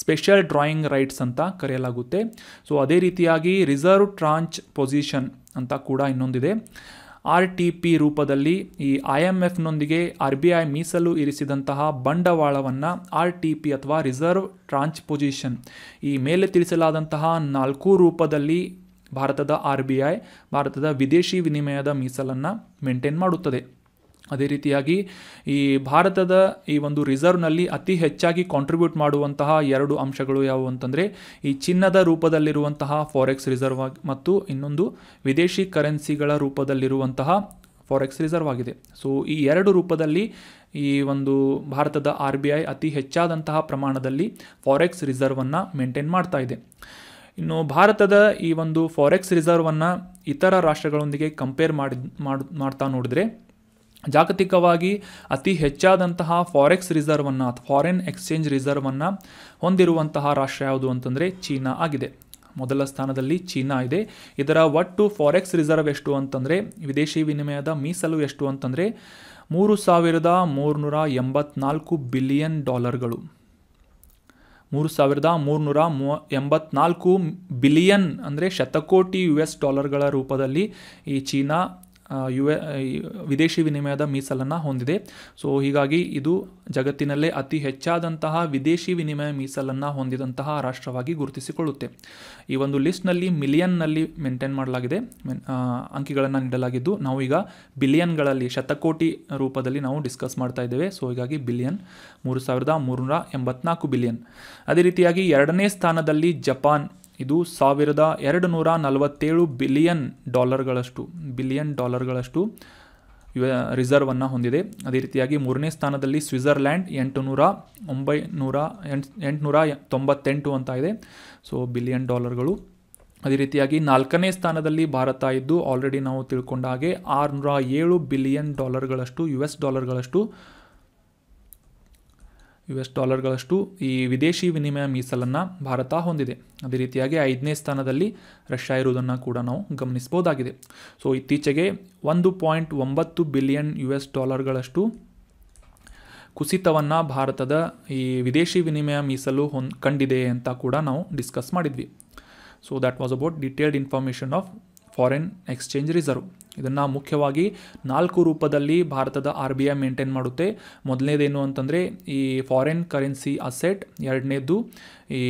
ಸ್ಪೆಷಲ್ ಡ್ರಾಯಿಂಗ್ ರೈಟ್ಸ್ ಅಂತ ಕರೆಯಲಾಗುತ್ತೆ ಸೊ ಅದೇ ರೀತಿಯಾಗಿ ರಿಸರ್ವ್ ಟ್ರಾಂಚ್ ಪೊಸಿಷನ್ ಅಂತ ಕೂಡ ಇನ್ನೊಂದಿದೆ ಆರ್ ಟಿ ಪಿ ರೂಪದಲ್ಲಿ ಈ ಐ ಎಮ್ ಎಫ್ನೊಂದಿಗೆ ಆರ್ ಬಿ ಐ ಮೀಸಲು ಇರಿಸಿದಂತಹ ಬಂಡವಾಳವನ್ನು ಆರ್ ಟಿ ಪಿ ಅಥವಾ ರಿಸರ್ವ್ ಟ್ರಾನ್ಸ್ ಪೊಸಿಷನ್ ಈ ಮೇಲೆ ತಿಳಿಸಲಾದಂತಹ ನಾಲ್ಕು ರೂಪದಲ್ಲಿ ಭಾರತದ ಆರ್ ಬಿ ಐ ಭಾರತದ ವಿದೇಶಿ ವಿನಿಮಯದ ಮೀಸಲನ್ನು ಮೇಂಟೈನ್ ಮಾಡುತ್ತದೆ ಅದೇ ರೀತಿಯಾಗಿ ಈ ಭಾರತದ ಈ ಒಂದು ರಿಸರ್ವ್ನಲ್ಲಿ ಅತಿ ಹೆಚ್ಚಾಗಿ ಕಾಂಟ್ರಿಬ್ಯೂಟ್ ಮಾಡುವಂತಹ ಎರಡು ಅಂಶಗಳು ಯಾವುವು ಅಂತಂದರೆ ಈ ಚಿನ್ನದ ರೂಪದಲ್ಲಿರುವಂತಹ ಫಾರೆಕ್ಸ್ ರಿಸರ್ವ್ ಮತ್ತು ಇನ್ನೊಂದು ವಿದೇಶಿ ಕರೆನ್ಸಿಗಳ ರೂಪದಲ್ಲಿರುವಂತಹ ಫಾರೆಕ್ಸ್ ರಿಸರ್ವ್ ಆಗಿದೆ ಸೊ ಈ ಎರಡು ರೂಪದಲ್ಲಿ ಈ ಒಂದು ಭಾರತದ ಆರ್ ಬಿ ಐ ಅತಿ ಹೆಚ್ಚಾದಂತಹ ಪ್ರಮಾಣದಲ್ಲಿ ಫಾರೆಕ್ಸ್ ರಿಸರ್ವನ್ನು ಮೇಂಟೈನ್ ಮಾಡ್ತಾ ಇದೆ ಇನ್ನು ಭಾರತದ ಈ ಒಂದು ಫಾರೆಕ್ಸ್ ರಿಸರ್ವನ್ನು ಇತರ ರಾಷ್ಟ್ರಗಳೊಂದಿಗೆ ಕಂಪೇರ್ ಮಾಡಿ ಮಾಡ್ತಾ ನೋಡಿದ್ರೆ ಜಾಗತಿಕವಾಗಿ ಅತಿ ಹೆಚ್ಚಾದಂತಹ ಫಾರೆಕ್ಸ್ ರಿಸರ್ವನ್ನು ಅಥವಾ ಫಾರಿನ್ ಎಕ್ಸ್ಚೇಂಜ್ ರಿಸರ್ವನ್ನು ಹೊಂದಿರುವಂತಹ ರಾಷ್ಟ್ರ ಯಾವುದು ಅಂತಂದರೆ ಚೀನಾ ಆಗಿದೆ ಮೊದಲ ಸ್ಥಾನದಲ್ಲಿ ಚೀನಾ ಇದೆ ಇದರ ಒಟ್ಟು ಫಾರೆಕ್ಸ್ ರಿಸರ್ವ್ ಎಷ್ಟು ಅಂತಂದರೆ ವಿದೇಶಿ ವಿನಿಮಯದ ಮೀಸಲು ಎಷ್ಟು ಅಂತಂದರೆ ಮೂರು ಸಾವಿರದ ಮೂರುನೂರ ಎಂಬತ್ನಾಲ್ಕು ಬಿಲಿಯನ್ ಡಾಲರ್ಗಳು ಮೂರು ಸಾವಿರದ ಮೂರುನೂರ ಮೂವ ಎಂಬತ್ನಾಲ್ಕು ಬಿಲಿಯನ್ ಅಂದರೆ ಶತಕೋಟಿ ಯು ಎಸ್ ಡಾಲರ್ಗಳ ರೂಪದಲ್ಲಿ ಈ ಚೀನಾ ಯು ಎ ವಿದೇಶಿ ವಿನಿಮಯದ ಮೀಸಲನ್ನು ಹೊಂದಿದೆ ಸೊ ಹೀಗಾಗಿ ಇದು ಜಗತ್ತಿನಲ್ಲೇ ಅತಿ ಹೆಚ್ಚಾದಂತಹ ವಿದೇಶಿ ವಿನಿಮಯ ಮೀಸಲನ್ನು ಹೊಂದಿದಂತಹ ರಾಷ್ಟ್ರವಾಗಿ ಗುರುತಿಸಿಕೊಳ್ಳುತ್ತೆ ಈ ಒಂದು ಲಿಸ್ಟ್ನಲ್ಲಿ ಮಿಲಿಯನ್ನಲ್ಲಿ ಮೇಂಟೈನ್ ಮಾಡಲಾಗಿದೆ ಅಂಕಿಗಳನ್ನು ನೀಡಲಾಗಿದ್ದು ನಾವು ಈಗ ಬಿಲಿಯನ್ಗಳಲ್ಲಿ ಶತಕೋಟಿ ರೂಪದಲ್ಲಿ ನಾವು ಡಿಸ್ಕಸ್ ಮಾಡ್ತಾ ಇದ್ದೇವೆ ಸೊ ಹೀಗಾಗಿ ಬಿಲಿಯನ್ ಮೂರು ಸಾವಿರದ ಮೂರುನೂರ ಎಂಬತ್ನಾಲ್ಕು ಬಿಲಿಯನ್ ಅದೇ ರೀತಿಯಾಗಿ ಎರಡನೇ ಸ್ಥಾನದಲ್ಲಿ ಜಪಾನ್ ಇದು ಸಾವಿರದ ಎರಡು ನೂರ ನಲವತ್ತೇಳು ಬಿಲಿಯನ್ ಡಾಲರ್ಗಳಷ್ಟು ಬಿಲಿಯನ್ ಡಾಲರ್ಗಳಷ್ಟು ರಿಸರ್ವನ್ನು ಹೊಂದಿದೆ ಅದೇ ರೀತಿಯಾಗಿ ಮೂರನೇ ಸ್ಥಾನದಲ್ಲಿ ಸ್ವಿಟ್ಜರ್ಲ್ಯಾಂಡ್ ಎಂಟು ನೂರ ಒಂಬೈನೂರ ಎಂಟು ಎಂಟುನೂರ ತೊಂಬತ್ತೆಂಟು ಅಂತ ಇದೆ ಸೊ ಬಿಲಿಯನ್ ಡಾಲರ್ಗಳು ಅದೇ ರೀತಿಯಾಗಿ ನಾಲ್ಕನೇ ಸ್ಥಾನದಲ್ಲಿ ಭಾರತ ಇದ್ದು ಆಲ್ರೆಡಿ ನಾವು ತಿಳ್ಕೊಂಡ ಹಾಗೆ ಆರುನೂರ ಏಳು ಬಿಲಿಯನ್ ಡಾಲರ್ಗಳಷ್ಟು ಯು ಎಸ್ ಡಾಲರ್ಗಳಷ್ಟು ಯು ಎಸ್ ಡಾಲರ್ಗಳಷ್ಟು ಈ ವಿದೇಶಿ ವಿನಿಮಯ ಮೀಸಲನ್ನು ಭಾರತ ಹೊಂದಿದೆ ಅದೇ ರೀತಿಯಾಗಿ ಐದನೇ ಸ್ಥಾನದಲ್ಲಿ ರಷ್ಯಾ ಇರುವುದನ್ನು ಕೂಡ ನಾವು ಗಮನಿಸ್ಬೋದಾಗಿದೆ ಸೊ ಇತ್ತೀಚೆಗೆ ಒಂದು ಪಾಯಿಂಟ್ ಒಂಬತ್ತು ಬಿಲಿಯನ್ ಯು ಎಸ್ ಡಾಲರ್ಗಳಷ್ಟು ಕುಸಿತವನ್ನು ಭಾರತದ ಈ ವಿದೇಶಿ ವಿನಿಮಯ ಮೀಸಲು ಹೊಂದ್ ಕಂಡಿದೆ ಅಂತ ಕೂಡ ನಾವು ಡಿಸ್ಕಸ್ ಮಾಡಿದ್ವಿ so that was about detailed information of foreign exchange reserve ಇದನ್ನು ಮುಖ್ಯವಾಗಿ ನಾಲ್ಕು ರೂಪದಲ್ಲಿ ಭಾರತದ ಆರ್ ಬಿ ಐ ಮೇಂಟೈನ್ ಮಾಡುತ್ತೆ ಮೊದಲನೇದೇನು ಅಂತಂದರೆ ಈ ಫಾರಿನ್ ಕರೆನ್ಸಿ ಅಸೆಟ್ ಎರಡನೇದು ಈ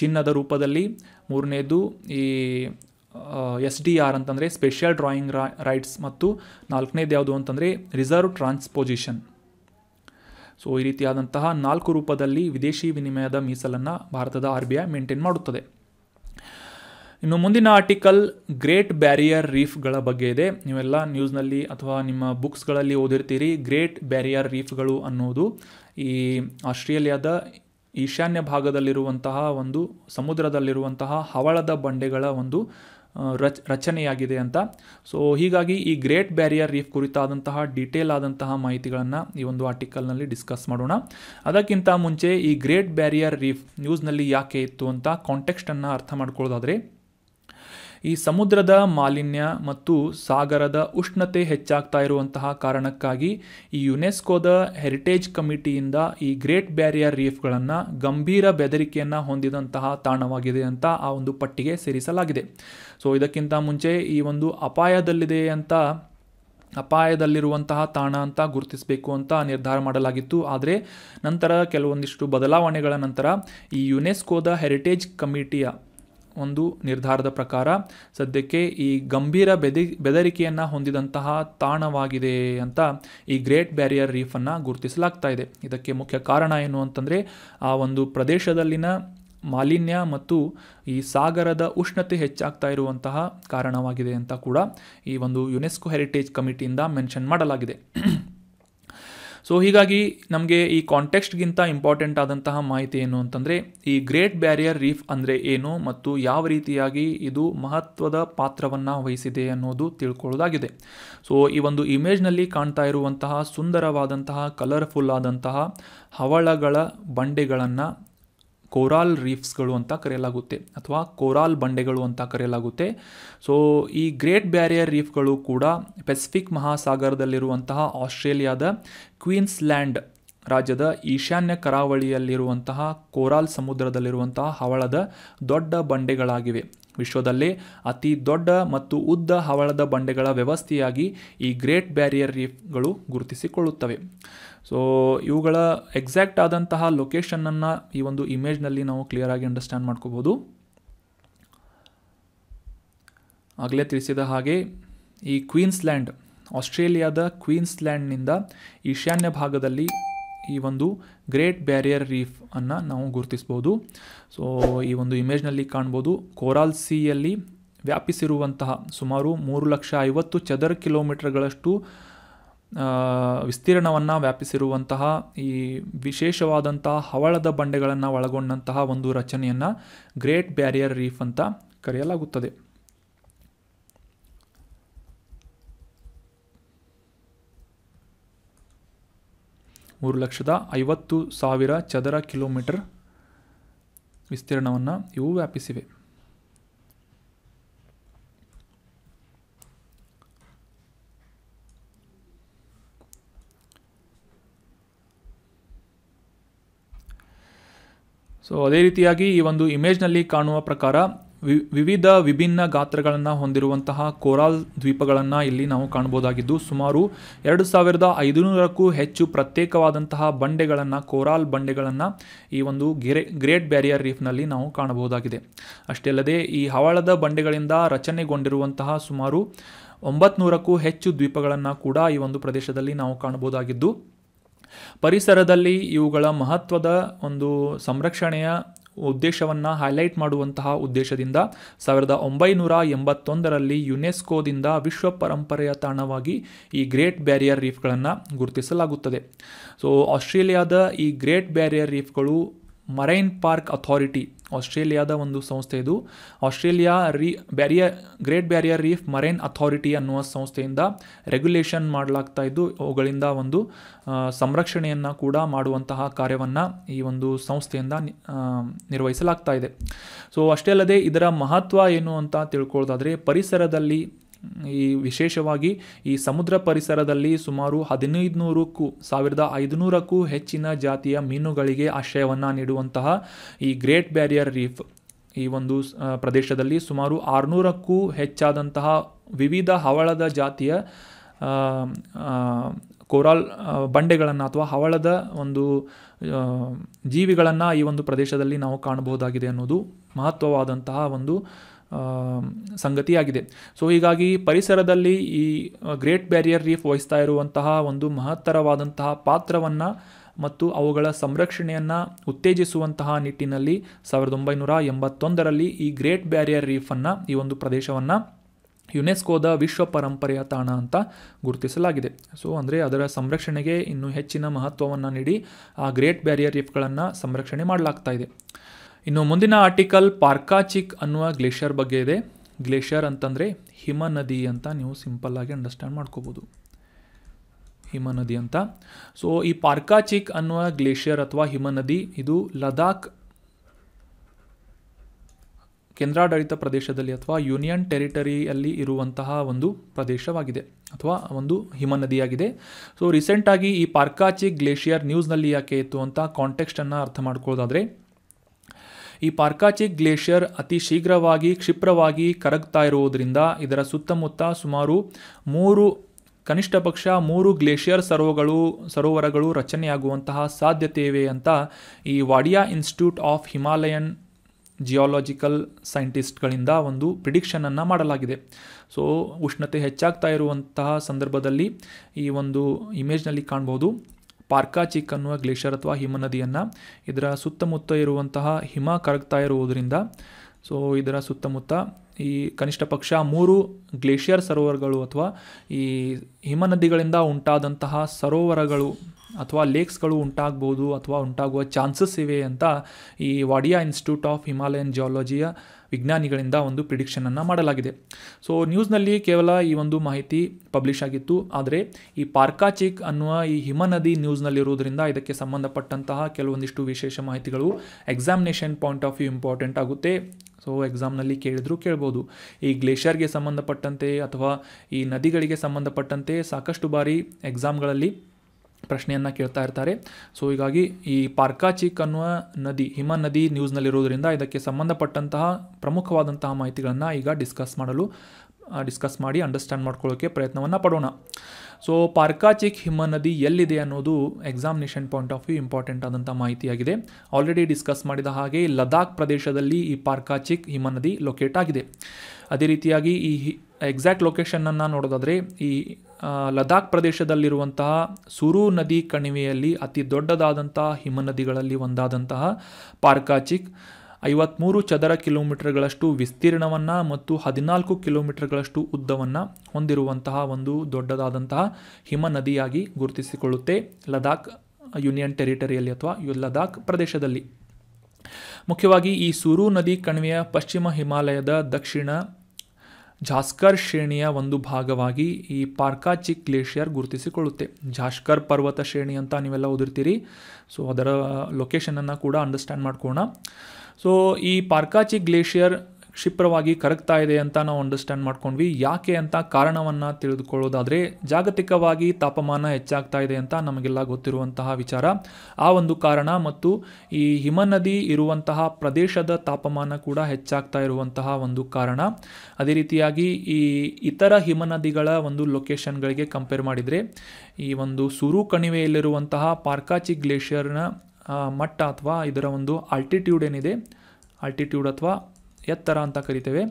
ಚಿನ್ನದ ರೂಪದಲ್ಲಿ ಮೂರನೇದು ಈ ಎಸ್ ಡಿ ಆರ್ ಅಂತಂದರೆ ಸ್ಪೆಷಲ್ ಡ್ರಾಯಿಂಗ್ ರೈಟ್ಸ್ ಮತ್ತು ನಾಲ್ಕನೇದು ಯಾವುದು ಅಂತಂದರೆ ರಿಸರ್ವ್ ಟ್ರಾನ್ಸ್ಪೋಸಿಷನ್ ಸೊ ಈ ರೀತಿಯಾದಂತಹ ನಾಲ್ಕು ರೂಪದಲ್ಲಿ ವಿದೇಶಿ ವಿನಿಮಯದ ಮೀಸಲನ್ನು ಭಾರತದ ಆರ್ ಬಿ ಐ ಮೇಂಟೈನ್ ಮಾಡುತ್ತದೆ ಇನ್ನು ಮುಂದಿನ ಆರ್ಟಿಕಲ್ ಗ್ರೇಟ್ ಬ್ಯಾರಿಯರ್ ರೀಫ್ಗಳ ಬಗ್ಗೆ ಇದೆ ನೀವೆಲ್ಲ ನ್ಯೂಸ್ನಲ್ಲಿ ಅಥವಾ ನಿಮ್ಮ ಬುಕ್ಸ್ಗಳಲ್ಲಿ ಓದಿರ್ತೀರಿ ಗ್ರೇಟ್ ಬ್ಯಾರಿಯರ್ ರೀಫ್ಗಳು ಅನ್ನೋದು ಈ ಆಸ್ಟ್ರೇಲಿಯಾದ ಈಶಾನ್ಯ ಭಾಗದಲ್ಲಿರುವಂತಹ ಒಂದು ಸಮುದ್ರದಲ್ಲಿರುವಂತಹ ಹವಳದ ಬಂಡೆಗಳ ಒಂದು ರಚ ರಚನೆಯಾಗಿದೆ ಅಂತ ಸೊ ಹೀಗಾಗಿ ಈ ಗ್ರೇಟ್ ಬ್ಯಾರಿಯರ್ ರೀಫ್ ಕುರಿತಾದಂತಹ ಡೀಟೇಲ್ ಆದಂತಹ ಮಾಹಿತಿಗಳನ್ನು ಈ ಒಂದು ಆರ್ಟಿಕಲ್ನಲ್ಲಿ ಡಿಸ್ಕಸ್ ಮಾಡೋಣ ಅದಕ್ಕಿಂತ ಮುಂಚೆ ಈ ಗ್ರೇಟ್ ಬ್ಯಾರಿಯರ್ ರೀಫ್ ನ್ಯೂಸ್ನಲ್ಲಿ ಯಾಕೆ ಇತ್ತು ಅಂತ ಕಾಂಟೆಕ್ಸ್ಟನ್ನು ಅರ್ಥ ಮಾಡ್ಕೊಳ್ಳೋದಾದರೆ ಈ ಸಮುದ್ರದ ಮಾಲಿನ್ಯ ಮತ್ತು ಸಾಗರದ ಉಷ್ಣತೆ ಹೆಚ್ಚಾಗ್ತಾ ಇರುವಂತಹ ಕಾರಣಕ್ಕಾಗಿ ಈ ಯುನೆಸ್ಕೋದ ಹೆರಿಟೇಜ್ ಕಮಿಟಿಯಿಂದ ಈ ಗ್ರೇಟ್ ಬ್ಯಾರಿಯರ್ ರೀಫ್ಗಳನ್ನು ಗಂಭೀರ ಬೆದರಿಕೆಯನ್ನು ಹೊಂದಿದಂತಹ ತಾಣವಾಗಿದೆ ಅಂತ ಆ ಒಂದು ಪಟ್ಟಿಗೆ ಸೇರಿಸಲಾಗಿದೆ ಸೊ ಇದಕ್ಕಿಂತ ಮುಂಚೆ ಈ ಒಂದು ಅಪಾಯದಲ್ಲಿದೆ ಅಂತ ಅಪಾಯದಲ್ಲಿರುವಂತಹ ತಾಣ ಅಂತ ಗುರುತಿಸಬೇಕು ಅಂತ ನಿರ್ಧಾರ ಮಾಡಲಾಗಿತ್ತು ಆದರೆ ನಂತರ ಕೆಲವೊಂದಿಷ್ಟು ಬದಲಾವಣೆಗಳ ನಂತರ ಈ ಯುನೆಸ್ಕೋದ ಹೆರಿಟೇಜ್ ಕಮಿಟಿಯ ಒಂದು ನಿರ್ಧಾರದ ಪ್ರಕಾರ ಸದ್ಯಕ್ಕೆ ಈ ಗಂಭೀರ ಬೆದಿ ಬೆದರಿಕೆಯನ್ನು ಹೊಂದಿದಂತಹ ತಾಣವಾಗಿದೆ ಅಂತ ಈ ಗ್ರೇಟ್ ಬ್ಯಾರಿಯರ್ ರೀಫನ್ನು ಗುರುತಿಸಲಾಗ್ತಾ ಇದೆ ಇದಕ್ಕೆ ಮುಖ್ಯ ಕಾರಣ ಏನು ಅಂತಂದರೆ ಆ ಒಂದು ಪ್ರದೇಶದಲ್ಲಿನ ಮಾಲಿನ್ಯ ಮತ್ತು ಈ ಸಾಗರದ ಉಷ್ಣತೆ ಹೆಚ್ಚಾಗ್ತಾ ಇರುವಂತಹ ಕಾರಣವಾಗಿದೆ ಅಂತ ಕೂಡ ಈ ಒಂದು ಯುನೆಸ್ಕೋ ಹೆರಿಟೇಜ್ ಕಮಿಟಿಯಿಂದ ಮೆನ್ಷನ್ ಮಾಡಲಾಗಿದೆ ಸೊ ಹೀಗಾಗಿ ನಮಗೆ ಈ ಕಾಂಟೆಕ್ಸ್ಟ್ಗಿಂತ ಇಂಪಾರ್ಟೆಂಟ್ ಆದಂತಹ ಮಾಹಿತಿ ಏನು ಅಂತಂದರೆ ಈ ಗ್ರೇಟ್ ಬ್ಯಾರಿಯರ್ ರೀಫ್ ಅಂದರೆ ಏನು ಮತ್ತು ಯಾವ ರೀತಿಯಾಗಿ ಇದು ಮಹತ್ವದ ಪಾತ್ರವನ್ನು ವಹಿಸಿದೆ ಅನ್ನೋದು ತಿಳ್ಕೊಳ್ಳೋದಾಗಿದೆ ಸೊ ಈ ಒಂದು ಇಮೇಜ್ನಲ್ಲಿ ಕಾಣ್ತಾ ಇರುವಂತಹ ಸುಂದರವಾದಂತಹ ಕಲರ್ಫುಲ್ ಆದಂತಹ ಹವಳಗಳ ಬಂಡೆಗಳನ್ನು ಕೋರಾಲ್ ರೀಫ್ಸ್ಗಳು ಅಂತ ಕರೆಯಲಾಗುತ್ತೆ ಅಥವಾ ಕೋರಾಲ್ ಬಂಡೆಗಳು ಅಂತ ಕರೆಯಲಾಗುತ್ತೆ ಸೊ ಈ ಗ್ರೇಟ್ ಬ್ಯಾರಿಯರ್ ರೀಫ್ಗಳು ಕೂಡ ಪೆಸಿಫಿಕ್ ಮಹಾಸಾಗರದಲ್ಲಿರುವಂತಹ ಆಸ್ಟ್ರೇಲಿಯಾದ ಕ್ವೀನ್ಸ್ಲ್ಯಾಂಡ್ ರಾಜ್ಯದ ಈಶಾನ್ಯ ಕರಾವಳಿಯಲ್ಲಿರುವಂತಹ ಕೋರಾಲ್ ಸಮುದ್ರದಲ್ಲಿರುವಂತಹ ಹವಳದ ದೊಡ್ಡ ಬಂಡೆಗಳಾಗಿವೆ ವಿಶ್ವದಲ್ಲೇ ಅತಿ ದೊಡ್ಡ ಮತ್ತು ಉದ್ದ ಹವಳದ ಬಂಡೆಗಳ ವ್ಯವಸ್ಥೆಯಾಗಿ ಈ ಗ್ರೇಟ್ ಬ್ಯಾರಿಯರ್ ರೀಫ್ಗಳು ಗುರುತಿಸಿಕೊಳ್ಳುತ್ತವೆ ಸೊ ಇವುಗಳ ಎಕ್ಸಾಕ್ಟ್ ಆದಂತಹ ಲೊಕೇಶನನ್ನು ಈ ಒಂದು ಇಮೇಜ್ನಲ್ಲಿ ನಾವು ಕ್ಲಿಯರಾಗಿ ಅಂಡರ್ಸ್ಟ್ಯಾಂಡ್ ಮಾಡ್ಕೋಬೋದು ಆಗಲೇ ತಿಳಿಸಿದ ಹಾಗೆ ಈ ಕ್ವೀನ್ಸ್ಲ್ಯಾಂಡ್ ಆಸ್ಟ್ರೇಲಿಯಾದ ಕ್ವೀನ್ಸ್ಲ್ಯಾಂಡ್ನಿಂದ ಈಶಾನ್ಯ ಭಾಗದಲ್ಲಿ ಈ ಒಂದು ಗ್ರೇಟ್ ಬ್ಯಾರಿಯರ್ ರೀಫ್ ಅನ್ನು ನಾವು ಗುರುತಿಸ್ಬೋದು ಸೊ ಈ ಒಂದು ಇಮೇಜ್ನಲ್ಲಿ ಕಾಣ್ಬೋದು ಕೋರಾಲ್ ಸಿಯಲ್ಲಿ ವ್ಯಾಪಿಸಿರುವಂತಹ ಸುಮಾರು ಮೂರು ಲಕ್ಷ ಐವತ್ತು ಚದರ ಕಿಲೋಮೀಟರ್ಗಳಷ್ಟು ವಿಸ್ತೀರ್ಣವನ್ನು ವ್ಯಾಪಿಸಿರುವಂತಹ ಈ ವಿಶೇಷವಾದಂತಹ ಹವಳದ ಬಂಡೆಗಳನ್ನು ಒಳಗೊಂಡಂತಹ ಒಂದು ರಚನೆಯನ್ನು ಗ್ರೇಟ್ ಬ್ಯಾರಿಯರ್ ರೀಫ್ ಅಂತ ಕರೆಯಲಾಗುತ್ತದೆ ಮೂರು ಲಕ್ಷದ ಐವತ್ತು ಸಾವಿರ ಚದರ ಕಿಲೋಮೀಟರ್ ವಿಸ್ತೀರ್ಣವನ್ನು ಇವು ವ್ಯಾಪಿಸಿವೆ ಸೊ ಅದೇ ರೀತಿಯಾಗಿ ಈ ಒಂದು ಇಮೇಜ್ನಲ್ಲಿ ಕಾಣುವ ಪ್ರಕಾರ ವಿ ವಿವಿಧ ವಿಭಿನ್ನ ಗಾತ್ರಗಳನ್ನು ಹೊಂದಿರುವಂತಹ ಕೋರಾಲ್ ದ್ವೀಪಗಳನ್ನು ಇಲ್ಲಿ ನಾವು ಕಾಣಬಹುದಾಗಿದ್ದು ಸುಮಾರು ಎರಡು ಸಾವಿರದ ಐದುನೂರಕ್ಕೂ ಹೆಚ್ಚು ಪ್ರತ್ಯೇಕವಾದಂತಹ ಬಂಡೆಗಳನ್ನು ಕೋರಾಲ್ ಬಂಡೆಗಳನ್ನು ಈ ಒಂದು ಗಿರೆ ಗ್ರೇಟ್ ಬ್ಯಾರಿಯರ್ ರೀಫ್ನಲ್ಲಿ ನಾವು ಕಾಣಬಹುದಾಗಿದೆ ಅಷ್ಟೇ ಅಲ್ಲದೆ ಈ ಹವಳದ ಬಂಡೆಗಳಿಂದ ರಚನೆಗೊಂಡಿರುವಂತಹ ಸುಮಾರು ಒಂಬತ್ನೂರಕ್ಕೂ ಹೆಚ್ಚು ದ್ವೀಪಗಳನ್ನು ಕೂಡ ಈ ಒಂದು ಪ್ರದೇಶದಲ್ಲಿ ನಾವು ಕಾಣಬಹುದಾಗಿದ್ದು ಪರಿಸರದಲ್ಲಿ ಇವುಗಳ ಮಹತ್ವದ ಒಂದು ಸಂರಕ್ಷಣೆಯ ಉದ್ದೇಶವನ್ನು ಹೈಲೈಟ್ ಮಾಡುವಂತಹ ಉದ್ದೇಶದಿಂದ ಸಾವಿರದ ಒಂಬೈನೂರ ಎಂಬತ್ತೊಂದರಲ್ಲಿ ಯುನೆಸ್ಕೋದಿಂದ ವಿಶ್ವ ಪರಂಪರೆಯ ತಾಣವಾಗಿ ಈ ಗ್ರೇಟ್ ಬ್ಯಾರಿಯರ್ ರೀಫ್ಗಳನ್ನು ಗುರುತಿಸಲಾಗುತ್ತದೆ ಸೊ ಆಸ್ಟ್ರೇಲಿಯಾದ ಈ ಗ್ರೇಟ್ ಬ್ಯಾರಿಯರ್ ರೀಫ್ಗಳು ಮರೈನ್ ಪಾರ್ಕ್ ಅಥಾರಿಟಿ ಆಸ್ಟ್ರೇಲಿಯಾದ ಒಂದು ಸಂಸ್ಥೆ ಇದು Australia re barrier Great Barrier Reef Marine Authority ಅನ್ನುವ ಸಂಸ್ಥೆಯಿಂದ ರೆಗ್ಯುಲೇಷನ್ ಮಾಡಲಾಗ್ತಾ ಇದ್ದು ಅವುಗಳಿಂದ ಒಂದು ಸಂರಕ್ಷಣೆಯನ್ನು ಕೂಡ ಮಾಡುವಂತಹ ಕಾರ್ಯವನ್ನು ಈ ಒಂದು ಸಂಸ್ಥೆಯಿಂದ ನಿರ್ವಹಿಸಲಾಗ್ತಾ ಇದೆ ಸೊ ಅಷ್ಟೇ ಅಲ್ಲದೆ ಇದರ ಮಹತ್ವ ಏನು ಅಂತ ತಿಳ್ಕೊಳ್ಳೋದಾದರೆ ಪರಿಸರದಲ್ಲಿ ಈ ವಿಶೇಷವಾಗಿ ಈ ಸಮುದ್ರ ಪರಿಸರದಲ್ಲಿ ಸುಮಾರು ಹದಿನೈದು ನೂರಕ್ಕೂ ಸಾವಿರದ ಐದುನೂರಕ್ಕೂ ಹೆಚ್ಚಿನ ಜಾತಿಯ ಮೀನುಗಳಿಗೆ ಆಶ್ರಯವನ್ನು ನೀಡುವಂತಹ ಈ ಗ್ರೇಟ್ ಬ್ಯಾರಿಯರ್ ರೀಫ್ ಈ ಒಂದು ಪ್ರದೇಶದಲ್ಲಿ ಸುಮಾರು ಆರುನೂರಕ್ಕೂ ಹೆಚ್ಚಾದಂತಹ ವಿವಿಧ ಹವಳದ ಜಾತಿಯ ಕೋರಾಲ್ ಬಂಡೆಗಳನ್ನು ಅಥವಾ ಹವಳದ ಒಂದು ಜೀವಿಗಳನ್ನು ಈ ಒಂದು ಪ್ರದೇಶದಲ್ಲಿ ನಾವು ಕಾಣಬಹುದಾಗಿದೆ ಅನ್ನೋದು ಮಹತ್ವವಾದಂತಹ ಒಂದು ಸಂಗತಿಯಾಗಿದೆ ಸೊ ಹೀಗಾಗಿ ಪರಿಸರದಲ್ಲಿ ಈ ಗ್ರೇಟ್ ಬ್ಯಾರಿಯರ್ ರೀಫ್ ವಹಿಸ್ತಾ ಇರುವಂತಹ ಒಂದು ಮಹತ್ತರವಾದಂತಹ ಪಾತ್ರವನ್ನು ಮತ್ತು ಅವುಗಳ ಸಂರಕ್ಷಣೆಯನ್ನು ಉತ್ತೇಜಿಸುವಂತಹ ನಿಟ್ಟಿನಲ್ಲಿ ಸಾವಿರದ ಒಂಬೈನೂರ ಎಂಬತ್ತೊಂದರಲ್ಲಿ ಈ ಗ್ರೇಟ್ ಬ್ಯಾರಿಯರ್ ರೀಫನ್ನು ಈ ಒಂದು ಪ್ರದೇಶವನ್ನು ಯುನೆಸ್ಕೋದ ವಿಶ್ವ ಪರಂಪರೆಯ ತಾಣ ಅಂತ ಗುರುತಿಸಲಾಗಿದೆ ಸೊ ಅಂದರೆ ಅದರ ಸಂರಕ್ಷಣೆಗೆ ಇನ್ನೂ ಹೆಚ್ಚಿನ ಮಹತ್ವವನ್ನು ನೀಡಿ ಆ ಗ್ರೇಟ್ ಬ್ಯಾರಿಯರ್ ರೀಫ್ಗಳನ್ನು ಸಂರಕ್ಷಣೆ ಮಾಡಲಾಗ್ತಾ ಇದೆ ಇನ್ನು ಮುಂದಿನ ಆರ್ಟಿಕಲ್ ಪಾರ್ಕಾಚಿಕ್ ಅನ್ನುವ ಗ್ಲೇಷಿಯರ್ ಬಗ್ಗೆ ಇದೆ ಗ್ಲೇಷಿಯರ್ ಅಂತಂದರೆ ಹಿಮ ನದಿ ಅಂತ ನೀವು ಸಿಂಪಲ್ಲಾಗಿ ಅಂಡರ್ಸ್ಟ್ಯಾಂಡ್ ಮಾಡ್ಕೋಬೋದು ಹಿಮ ನದಿ ಅಂತ ಸೊ ಈ ಪಾರ್ಕಾಚಿಕ್ ಅನ್ನುವ ಗ್ಲೇಷಿಯರ್ ಅಥವಾ ಹಿಮ ನದಿ ಇದು ಲದಾಖ್ ಕೇಂದ್ರಾಡಳಿತ ಪ್ರದೇಶದಲ್ಲಿ ಅಥವಾ ಯೂನಿಯನ್ ಟೆರಿಟರಿಯಲ್ಲಿ ಇರುವಂತಹ ಒಂದು ಪ್ರದೇಶವಾಗಿದೆ ಅಥವಾ ಒಂದು ಹಿಮ ನದಿಯಾಗಿದೆ ಸೊ ರೀಸೆಂಟಾಗಿ ಈ ಪಾರ್ಕಾಚಿಕ್ ಗ್ಲೇಷಿಯರ್ ನ್ಯೂಸ್ನಲ್ಲಿ ಯಾಕೆ ಇತ್ತು ಅಂತ ಕಾಂಟೆಕ್ಸ್ಟನ್ನು ಅರ್ಥ ಮಾಡ್ಕೊಳ್ಳೋದಾದರೆ ಈ ಪಾರ್ಕಾಚಿಕ್ ಗ್ಲೇಷಿಯರ್ ಅತಿ ಶೀಘ್ರವಾಗಿ ಕ್ಷಿಪ್ರವಾಗಿ ಕರಗ್ತಾ ಇರುವುದರಿಂದ ಇದರ ಸುತ್ತಮುತ್ತ ಸುಮಾರು ಮೂರು ಕನಿಷ್ಠ ಪಕ್ಷ ಮೂರು ಗ್ಲೇಷಿಯರ್ ಸರೋಗಳು ಸರೋವರಗಳು ರಚನೆಯಾಗುವಂತಹ ಸಾಧ್ಯತೆ ಇವೆ ಅಂತ ಈ Wadia Institute of Himalayan Geological ಸೈಂಟಿಸ್ಟ್ಗಳಿಂದ ಒಂದು ಪ್ರಿಡಿಕ್ಷನನ್ನು ಮಾಡಲಾಗಿದೆ ಸೊ ಉಷ್ಣತೆ ಹೆಚ್ಚಾಗ್ತಾ ಇರುವಂತಹ ಸಂದರ್ಭದಲ್ಲಿ ಈ ಒಂದು ಇಮೇಜ್ನಲ್ಲಿ ಕಾಣ್ಬೋದು ಪಾರ್ಕಾ ಚಿಕ್ ಅನ್ನುವ ಗ್ಲೇಷಿಯರ್ ಅಥವಾ ನದಿಯನ್ನು ಇದರ ಸುತ್ತಮುತ್ತ ಇರುವಂತಹ ಹಿಮ ಕರಗ್ತಾ ಇರುವುದರಿಂದ ಸೊ ಇದರ ಸುತ್ತಮುತ್ತ ಈ ಕನಿಷ್ಠ ಪಕ್ಷ ಮೂರು ಗ್ಲೇಷಿಯರ್ ಸರೋವರಗಳು ಅಥವಾ ಈ ನದಿಗಳಿಂದ ಉಂಟಾದಂತಹ ಸರೋವರಗಳು ಅಥವಾ ಲೇಕ್ಸ್ಗಳು ಉಂಟಾಗ್ಬೋದು ಅಥವಾ ಉಂಟಾಗುವ ಚಾನ್ಸಸ್ ಇವೆ ಅಂತ ಈ ವಾಡಿಯಾ ಇನ್ಸ್ಟಿಟ್ಯೂಟ್ ಆಫ್ ಹಿಮಾಲಯನ್ ಜಿಯಾಲಜಿಯ ವಿಜ್ಞಾನಿಗಳಿಂದ ಒಂದು ಪ್ರಿಡಿಕ್ಷನನ್ನು ಮಾಡಲಾಗಿದೆ ಸೊ ನ್ಯೂಸ್ನಲ್ಲಿ ಕೇವಲ ಈ ಒಂದು ಮಾಹಿತಿ ಪಬ್ಲಿಷ್ ಆಗಿತ್ತು ಆದರೆ ಈ ಪಾರ್ಕಾಚಿಕ್ ಅನ್ನುವ ಈ ಹಿಮನದಿ ನ್ಯೂಸ್ನಲ್ಲಿರುವುದರಿಂದ ಇದಕ್ಕೆ ಸಂಬಂಧಪಟ್ಟಂತಹ ಕೆಲವೊಂದಿಷ್ಟು ವಿಶೇಷ ಮಾಹಿತಿಗಳು examination point of view important ಆಗುತ್ತೆ ಸೊ ಎಕ್ಸಾಮ್ನಲ್ಲಿ ಕೇಳಿದ್ರು ಕೇಳ್ಬೋದು ಈ ಗ್ಲೇಷಿಯರ್ಗೆ ಸಂಬಂಧಪಟ್ಟಂತೆ ಅಥವಾ ಈ ನದಿಗಳಿಗೆ ಸಂಬಂಧಪಟ್ಟಂತೆ ಸಾಕಷ್ಟು ಬಾರಿ ಎಕ್ಸಾಮ್ಗಳಲ್ಲಿ ಪ್ರಶ್ನೆಯನ್ನು ಕೇಳ್ತಾ ಇರ್ತಾರೆ ಸೊ ಹೀಗಾಗಿ ಈ ಪಾರ್ಕಾಚಿಕ್ ಅನ್ನುವ ನದಿ ಹಿಮ ನದಿ ನ್ಯೂಸ್ನಲ್ಲಿರುವುದರಿಂದ ಇದಕ್ಕೆ ಸಂಬಂಧಪಟ್ಟಂತಹ ಪ್ರಮುಖವಾದಂತಹ ಮಾಹಿತಿಗಳನ್ನು ಈಗ ಡಿಸ್ಕಸ್ ಮಾಡಲು ಡಿಸ್ಕಸ್ ಮಾಡಿ ಅಂಡರ್ಸ್ಟ್ಯಾಂಡ್ ಮಾಡ್ಕೊಳ್ಳೋಕ್ಕೆ ಪ್ರಯತ್ನವನ್ನು ಪಡೋಣ ಸೊ ಪಾರ್ಕಾಚಿಕ್ ಹಿಮ ನದಿ ಎಲ್ಲಿದೆ ಅನ್ನೋದು examination point of view important ಆದಂಥ ಮಾಹಿತಿಯಾಗಿದೆ ಆಲ್ರೆಡಿ ಡಿಸ್ಕಸ್ ಮಾಡಿದ ಹಾಗೆ ಲದಾಖ್ ಪ್ರದೇಶದಲ್ಲಿ ಈ ಪಾರ್ಕಾಚಿಕ್ ಹಿಮ ನದಿ ಲೊಕೇಟ್ ಆಗಿದೆ ಅದೇ ರೀತಿಯಾಗಿ ಈ ಎಕ್ಸಾಕ್ಟ್ ಲೊಕೇಶನನ್ನು ನೋಡೋದಾದರೆ ಈ ಲದಾಖ್ ಪ್ರದೇಶದಲ್ಲಿರುವಂತಹ ಸುರು ನದಿ ಕಣಿವೆಯಲ್ಲಿ ಅತಿ ದೊಡ್ಡದಾದಂತಹ ನದಿಗಳಲ್ಲಿ ಒಂದಾದಂತಹ ಪಾರ್ಕಾಚಿಕ್ ಐವತ್ಮೂರು ಚದರ ಕಿಲೋಮೀಟರ್ಗಳಷ್ಟು ವಿಸ್ತೀರ್ಣವನ್ನು ಮತ್ತು ಹದಿನಾಲ್ಕು ಕಿಲೋಮೀಟರ್ಗಳಷ್ಟು ಉದ್ದವನ್ನು ಹೊಂದಿರುವಂತಹ ಒಂದು ದೊಡ್ಡದಾದಂತಹ ಹಿಮ ನದಿಯಾಗಿ ಗುರುತಿಸಿಕೊಳ್ಳುತ್ತೆ ಲದಾಖ್ ಯೂನಿಯನ್ ಟೆರಿಟರಿಯಲ್ಲಿ ಅಥವಾ ಲದಾಖ್ ಪ್ರದೇಶದಲ್ಲಿ ಮುಖ್ಯವಾಗಿ ಈ ಸುರು ನದಿ ಕಣಿವೆಯ ಪಶ್ಚಿಮ ಹಿಮಾಲಯದ ದಕ್ಷಿಣ ಝಾಸ್ಕರ್ ಶ್ರೇಣಿಯ ಒಂದು ಭಾಗವಾಗಿ ಈ ಪಾರ್ಕಾಚಿಕ್ ಗ್ಲೇಷಿಯರ್ ಗುರುತಿಸಿಕೊಳ್ಳುತ್ತೆ ಝಾಸ್ಕರ್ ಪರ್ವತ ಶ್ರೇಣಿ ಅಂತ ನೀವೆಲ್ಲ ಓದಿರ್ತೀರಿ ಸೊ ಅದರ ಲೊಕೇಶನನ್ನು ಕೂಡ ಅಂಡರ್ಸ್ಟ್ಯಾಂಡ್ ಮಾಡ್ಕೋಣ ಸೊ ಈ ಪಾರ್ಕಾಚಿಕ್ ಗ್ಲೇಷಿಯರ್ ಕ್ಷಿಪ್ರವಾಗಿ ಕರಗ್ತಾ ಇದೆ ಅಂತ ನಾವು ಅಂಡರ್ಸ್ಟ್ಯಾಂಡ್ ಮಾಡ್ಕೊಂಡ್ವಿ ಯಾಕೆ ಅಂತ ಕಾರಣವನ್ನು ತಿಳಿದುಕೊಳ್ಳೋದಾದರೆ ಜಾಗತಿಕವಾಗಿ ತಾಪಮಾನ ಹೆಚ್ಚಾಗ್ತಾ ಇದೆ ಅಂತ ನಮಗೆಲ್ಲ ಗೊತ್ತಿರುವಂತಹ ವಿಚಾರ ಆ ಒಂದು ಕಾರಣ ಮತ್ತು ಈ ಹಿಮನದಿ ಇರುವಂತಹ ಪ್ರದೇಶದ ತಾಪಮಾನ ಕೂಡ ಹೆಚ್ಚಾಗ್ತಾ ಇರುವಂತಹ ಒಂದು ಕಾರಣ ಅದೇ ರೀತಿಯಾಗಿ ಈ ಇತರ ಹಿಮನದಿಗಳ ಒಂದು ಲೊಕೇಶನ್ಗಳಿಗೆ ಕಂಪೇರ್ ಮಾಡಿದರೆ ಈ ಒಂದು ಸುರು ಕಣಿವೆಯಲ್ಲಿರುವಂತಹ ಪಾರ್ಕಾಚಿ ಗ್ಲೇಷಿಯರ್ನ ಮಟ್ಟ ಅಥವಾ ಇದರ ಒಂದು ಆಲ್ಟಿಟ್ಯೂಡ್ ಏನಿದೆ ಆಲ್ಟಿಟ್ಯೂಡ್ ಅಥವಾ ಎತ್ತರ ಅಂತ ಕರಿತೇವೆ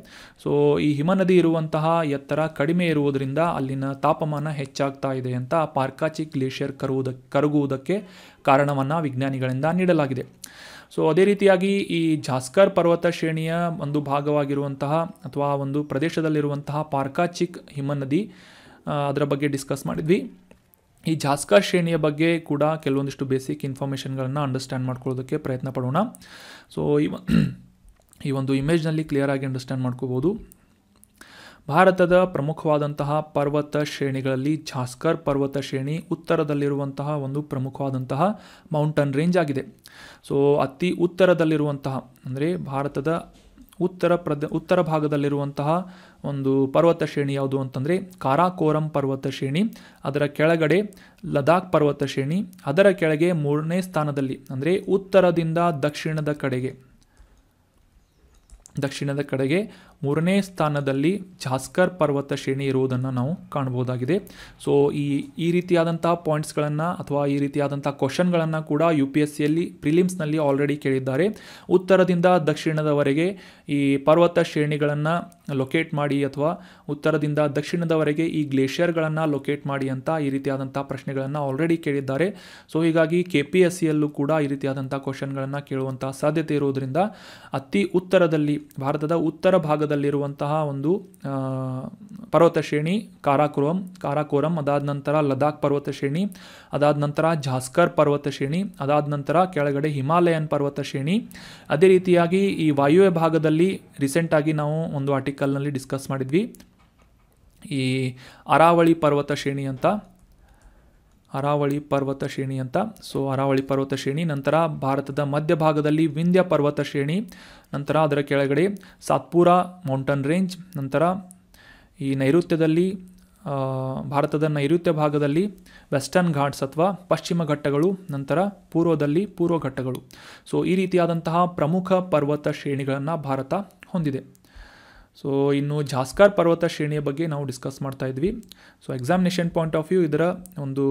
ಸೊ ಈ ಹಿಮನದಿ ಇರುವಂತಹ ಎತ್ತರ ಕಡಿಮೆ ಇರುವುದರಿಂದ ಅಲ್ಲಿನ ತಾಪಮಾನ ಹೆಚ್ಚಾಗ್ತಾ ಇದೆ ಅಂತ ಪಾರ್ಕಾಚಿ ಗ್ಲೇಷಿಯರ್ ಕರುವುದಕ್ಕೆ ಕರಗುವುದಕ್ಕೆ ಕಾರಣವನ್ನು ವಿಜ್ಞಾನಿಗಳಿಂದ ನೀಡಲಾಗಿದೆ ಸೊ ಅದೇ ರೀತಿಯಾಗಿ ಈ ಜಾಸ್ಕರ್ ಪರ್ವತ ಶ್ರೇಣಿಯ ಒಂದು ಭಾಗವಾಗಿರುವಂತಹ ಅಥವಾ ಒಂದು ಪ್ರದೇಶದಲ್ಲಿರುವಂತಹ ಪಾರ್ಕಾಚಿಕ್ ಹಿಮನದಿ ಅದರ ಬಗ್ಗೆ ಡಿಸ್ಕಸ್ ಮಾಡಿದ್ವಿ ಈ ಜಾಸ್ಕರ್ ಶ್ರೇಣಿಯ ಬಗ್ಗೆ ಕೂಡ ಕೆಲವೊಂದಿಷ್ಟು ಬೇಸಿಕ್ ಇನ್ಫಾರ್ಮೇಷನ್ಗಳನ್ನು ಅಂಡರ್ಸ್ಟ್ಯಾಂಡ್ ಮಾಡ್ಕೊಳ್ಳೋದಕ್ಕೆ ಪ್ರಯತ್ನ ಪಡೋಣ ಸೊ ಈ ಈ ಒಂದು ಇಮೇಜ್ನಲ್ಲಿ ಕ್ಲಿಯರ್ ಆಗಿ ಅಂಡರ್ಸ್ಟ್ಯಾಂಡ್ ಮಾಡ್ಕೋಬೋದು ಭಾರತದ ಪ್ರಮುಖವಾದಂತಹ ಪರ್ವತ ಶ್ರೇಣಿಗಳಲ್ಲಿ ಝಾಸ್ಕರ್ ಪರ್ವತ ಶ್ರೇಣಿ ಉತ್ತರದಲ್ಲಿರುವಂತಹ ಒಂದು ಪ್ರಮುಖವಾದಂತಹ ಮೌಂಟನ್ ರೇಂಜ್ ಆಗಿದೆ ಸೊ ಅತಿ ಉತ್ತರದಲ್ಲಿರುವಂತಹ ಅಂದರೆ ಭಾರತದ ಉತ್ತರ ಪ್ರದ ಉತ್ತರ ಭಾಗದಲ್ಲಿರುವಂತಹ ಒಂದು ಪರ್ವತ ಶ್ರೇಣಿ ಯಾವುದು ಅಂತಂದರೆ ಕಾರಾಕೋರಂ ಪರ್ವತ ಶ್ರೇಣಿ ಅದರ ಕೆಳಗಡೆ ಲದಾಖ್ ಪರ್ವತ ಶ್ರೇಣಿ ಅದರ ಕೆಳಗೆ ಮೂರನೇ ಸ್ಥಾನದಲ್ಲಿ ಅಂದರೆ ಉತ್ತರದಿಂದ ದಕ್ಷಿಣದ ಕಡೆಗೆ ದಕ್ಷಿಣದ ಕಡೆಗೆ ಮೂರನೇ ಸ್ಥಾನದಲ್ಲಿ ಜಾಸ್ಕರ್ ಪರ್ವತ ಶ್ರೇಣಿ ಇರುವುದನ್ನು ನಾವು ಕಾಣ್ಬೋದಾಗಿದೆ ಸೊ ಈ ಈ ರೀತಿಯಾದಂತಹ ಪಾಯಿಂಟ್ಸ್ಗಳನ್ನು ಅಥವಾ ಈ ರೀತಿಯಾದಂಥ ಕ್ವಶನ್ಗಳನ್ನು ಕೂಡ ಯು ಪಿ ಎಸ್ ಸಿಯಲ್ಲಿ ಪ್ರಿಲಿಮ್ಸ್ನಲ್ಲಿ ಆಲ್ರೆಡಿ ಕೇಳಿದ್ದಾರೆ ಉತ್ತರದಿಂದ ದಕ್ಷಿಣದವರೆಗೆ ಈ ಪರ್ವತ ಶ್ರೇಣಿಗಳನ್ನು ಲೊಕೇಟ್ ಮಾಡಿ ಅಥವಾ ಉತ್ತರದಿಂದ ದಕ್ಷಿಣದವರೆಗೆ ಈ ಗ್ಲೇಷಿಯರ್ಗಳನ್ನು ಲೊಕೇಟ್ ಮಾಡಿ ಅಂತ ಈ ರೀತಿಯಾದಂಥ ಪ್ರಶ್ನೆಗಳನ್ನು ಆಲ್ರೆಡಿ ಕೇಳಿದ್ದಾರೆ ಸೊ ಹೀಗಾಗಿ ಕೆ ಪಿ ಎಸ್ ಸಿಯಲ್ಲೂ ಕೂಡ ಈ ರೀತಿಯಾದಂಥ ಕ್ವಶನ್ಗಳನ್ನು ಕೇಳುವಂಥ ಸಾಧ್ಯತೆ ಇರುವುದರಿಂದ ಅತಿ ಉತ್ತರದಲ್ಲಿ ಭಾರತದ ಉತ್ತರ ಭಾಗದ ಸಮೀಪದಲ್ಲಿರುವಂತಹ ಒಂದು ಪರ್ವತ ಶ್ರೇಣಿ ಕಾರಾಕೋರಂ ಕಾರಾಕೋರಂ ಅದಾದ ನಂತರ ಲದಾಖ್ ಪರ್ವತ ಶ್ರೇಣಿ ಅದಾದ ನಂತರ ಝಾಸ್ಕರ್ ಪರ್ವತ ಶ್ರೇಣಿ ಅದಾದ ನಂತರ ಕೆಳಗಡೆ ಹಿಮಾಲಯನ್ ಪರ್ವತ ಶ್ರೇಣಿ ಅದೇ ರೀತಿಯಾಗಿ ಈ ವಾಯುವ್ಯ ಭಾಗದಲ್ಲಿ ರೀಸೆಂಟಾಗಿ ನಾವು ಒಂದು ಆರ್ಟಿಕಲ್ನಲ್ಲಿ ಡಿಸ್ಕಸ್ ಮಾಡಿದ್ವಿ ಈ ಅರಾವಳಿ ಪರ್ವತ ಶ್ರೇಣಿ ಅಂತ ಅರಾವಳಿ ಪರ್ವತ ಶ್ರೇಣಿ ಅಂತ ಸೊ ಅರಾವಳಿ ಪರ್ವತ ಶ್ರೇಣಿ ನಂತರ ಭಾರತದ ಮಧ್ಯಭಾಗದಲ್ಲಿ ವಿಂಧ್ಯ ಪರ್ವತ ಶ್ರೇಣಿ ನಂತರ ಅದರ ಕೆಳಗಡೆ ಸಾತ್ಪುರ ಮೌಂಟನ್ ರೇಂಜ್ ನಂತರ ಈ ನೈಋತ್ಯದಲ್ಲಿ ಭಾರತದ ನೈಋತ್ಯ ಭಾಗದಲ್ಲಿ ವೆಸ್ಟರ್ನ್ ಘಾಟ್ಸ್ ಅಥವಾ ಪಶ್ಚಿಮ ಘಟ್ಟಗಳು ನಂತರ ಪೂರ್ವದಲ್ಲಿ ಪೂರ್ವ ಘಟ್ಟಗಳು ಸೊ ಈ ರೀತಿಯಾದಂತಹ ಪ್ರಮುಖ ಪರ್ವತ ಶ್ರೇಣಿಗಳನ್ನು ಭಾರತ ಹೊಂದಿದೆ ಸೊ ಇನ್ನು ಜಾಸ್ಕರ್ ಪರ್ವತ ಶ್ರೇಣಿಯ ಬಗ್ಗೆ ನಾವು ಡಿಸ್ಕಸ್ ಮಾಡ್ತಾ ಇದ್ವಿ so examination point of view ಇದರ ಒಂದು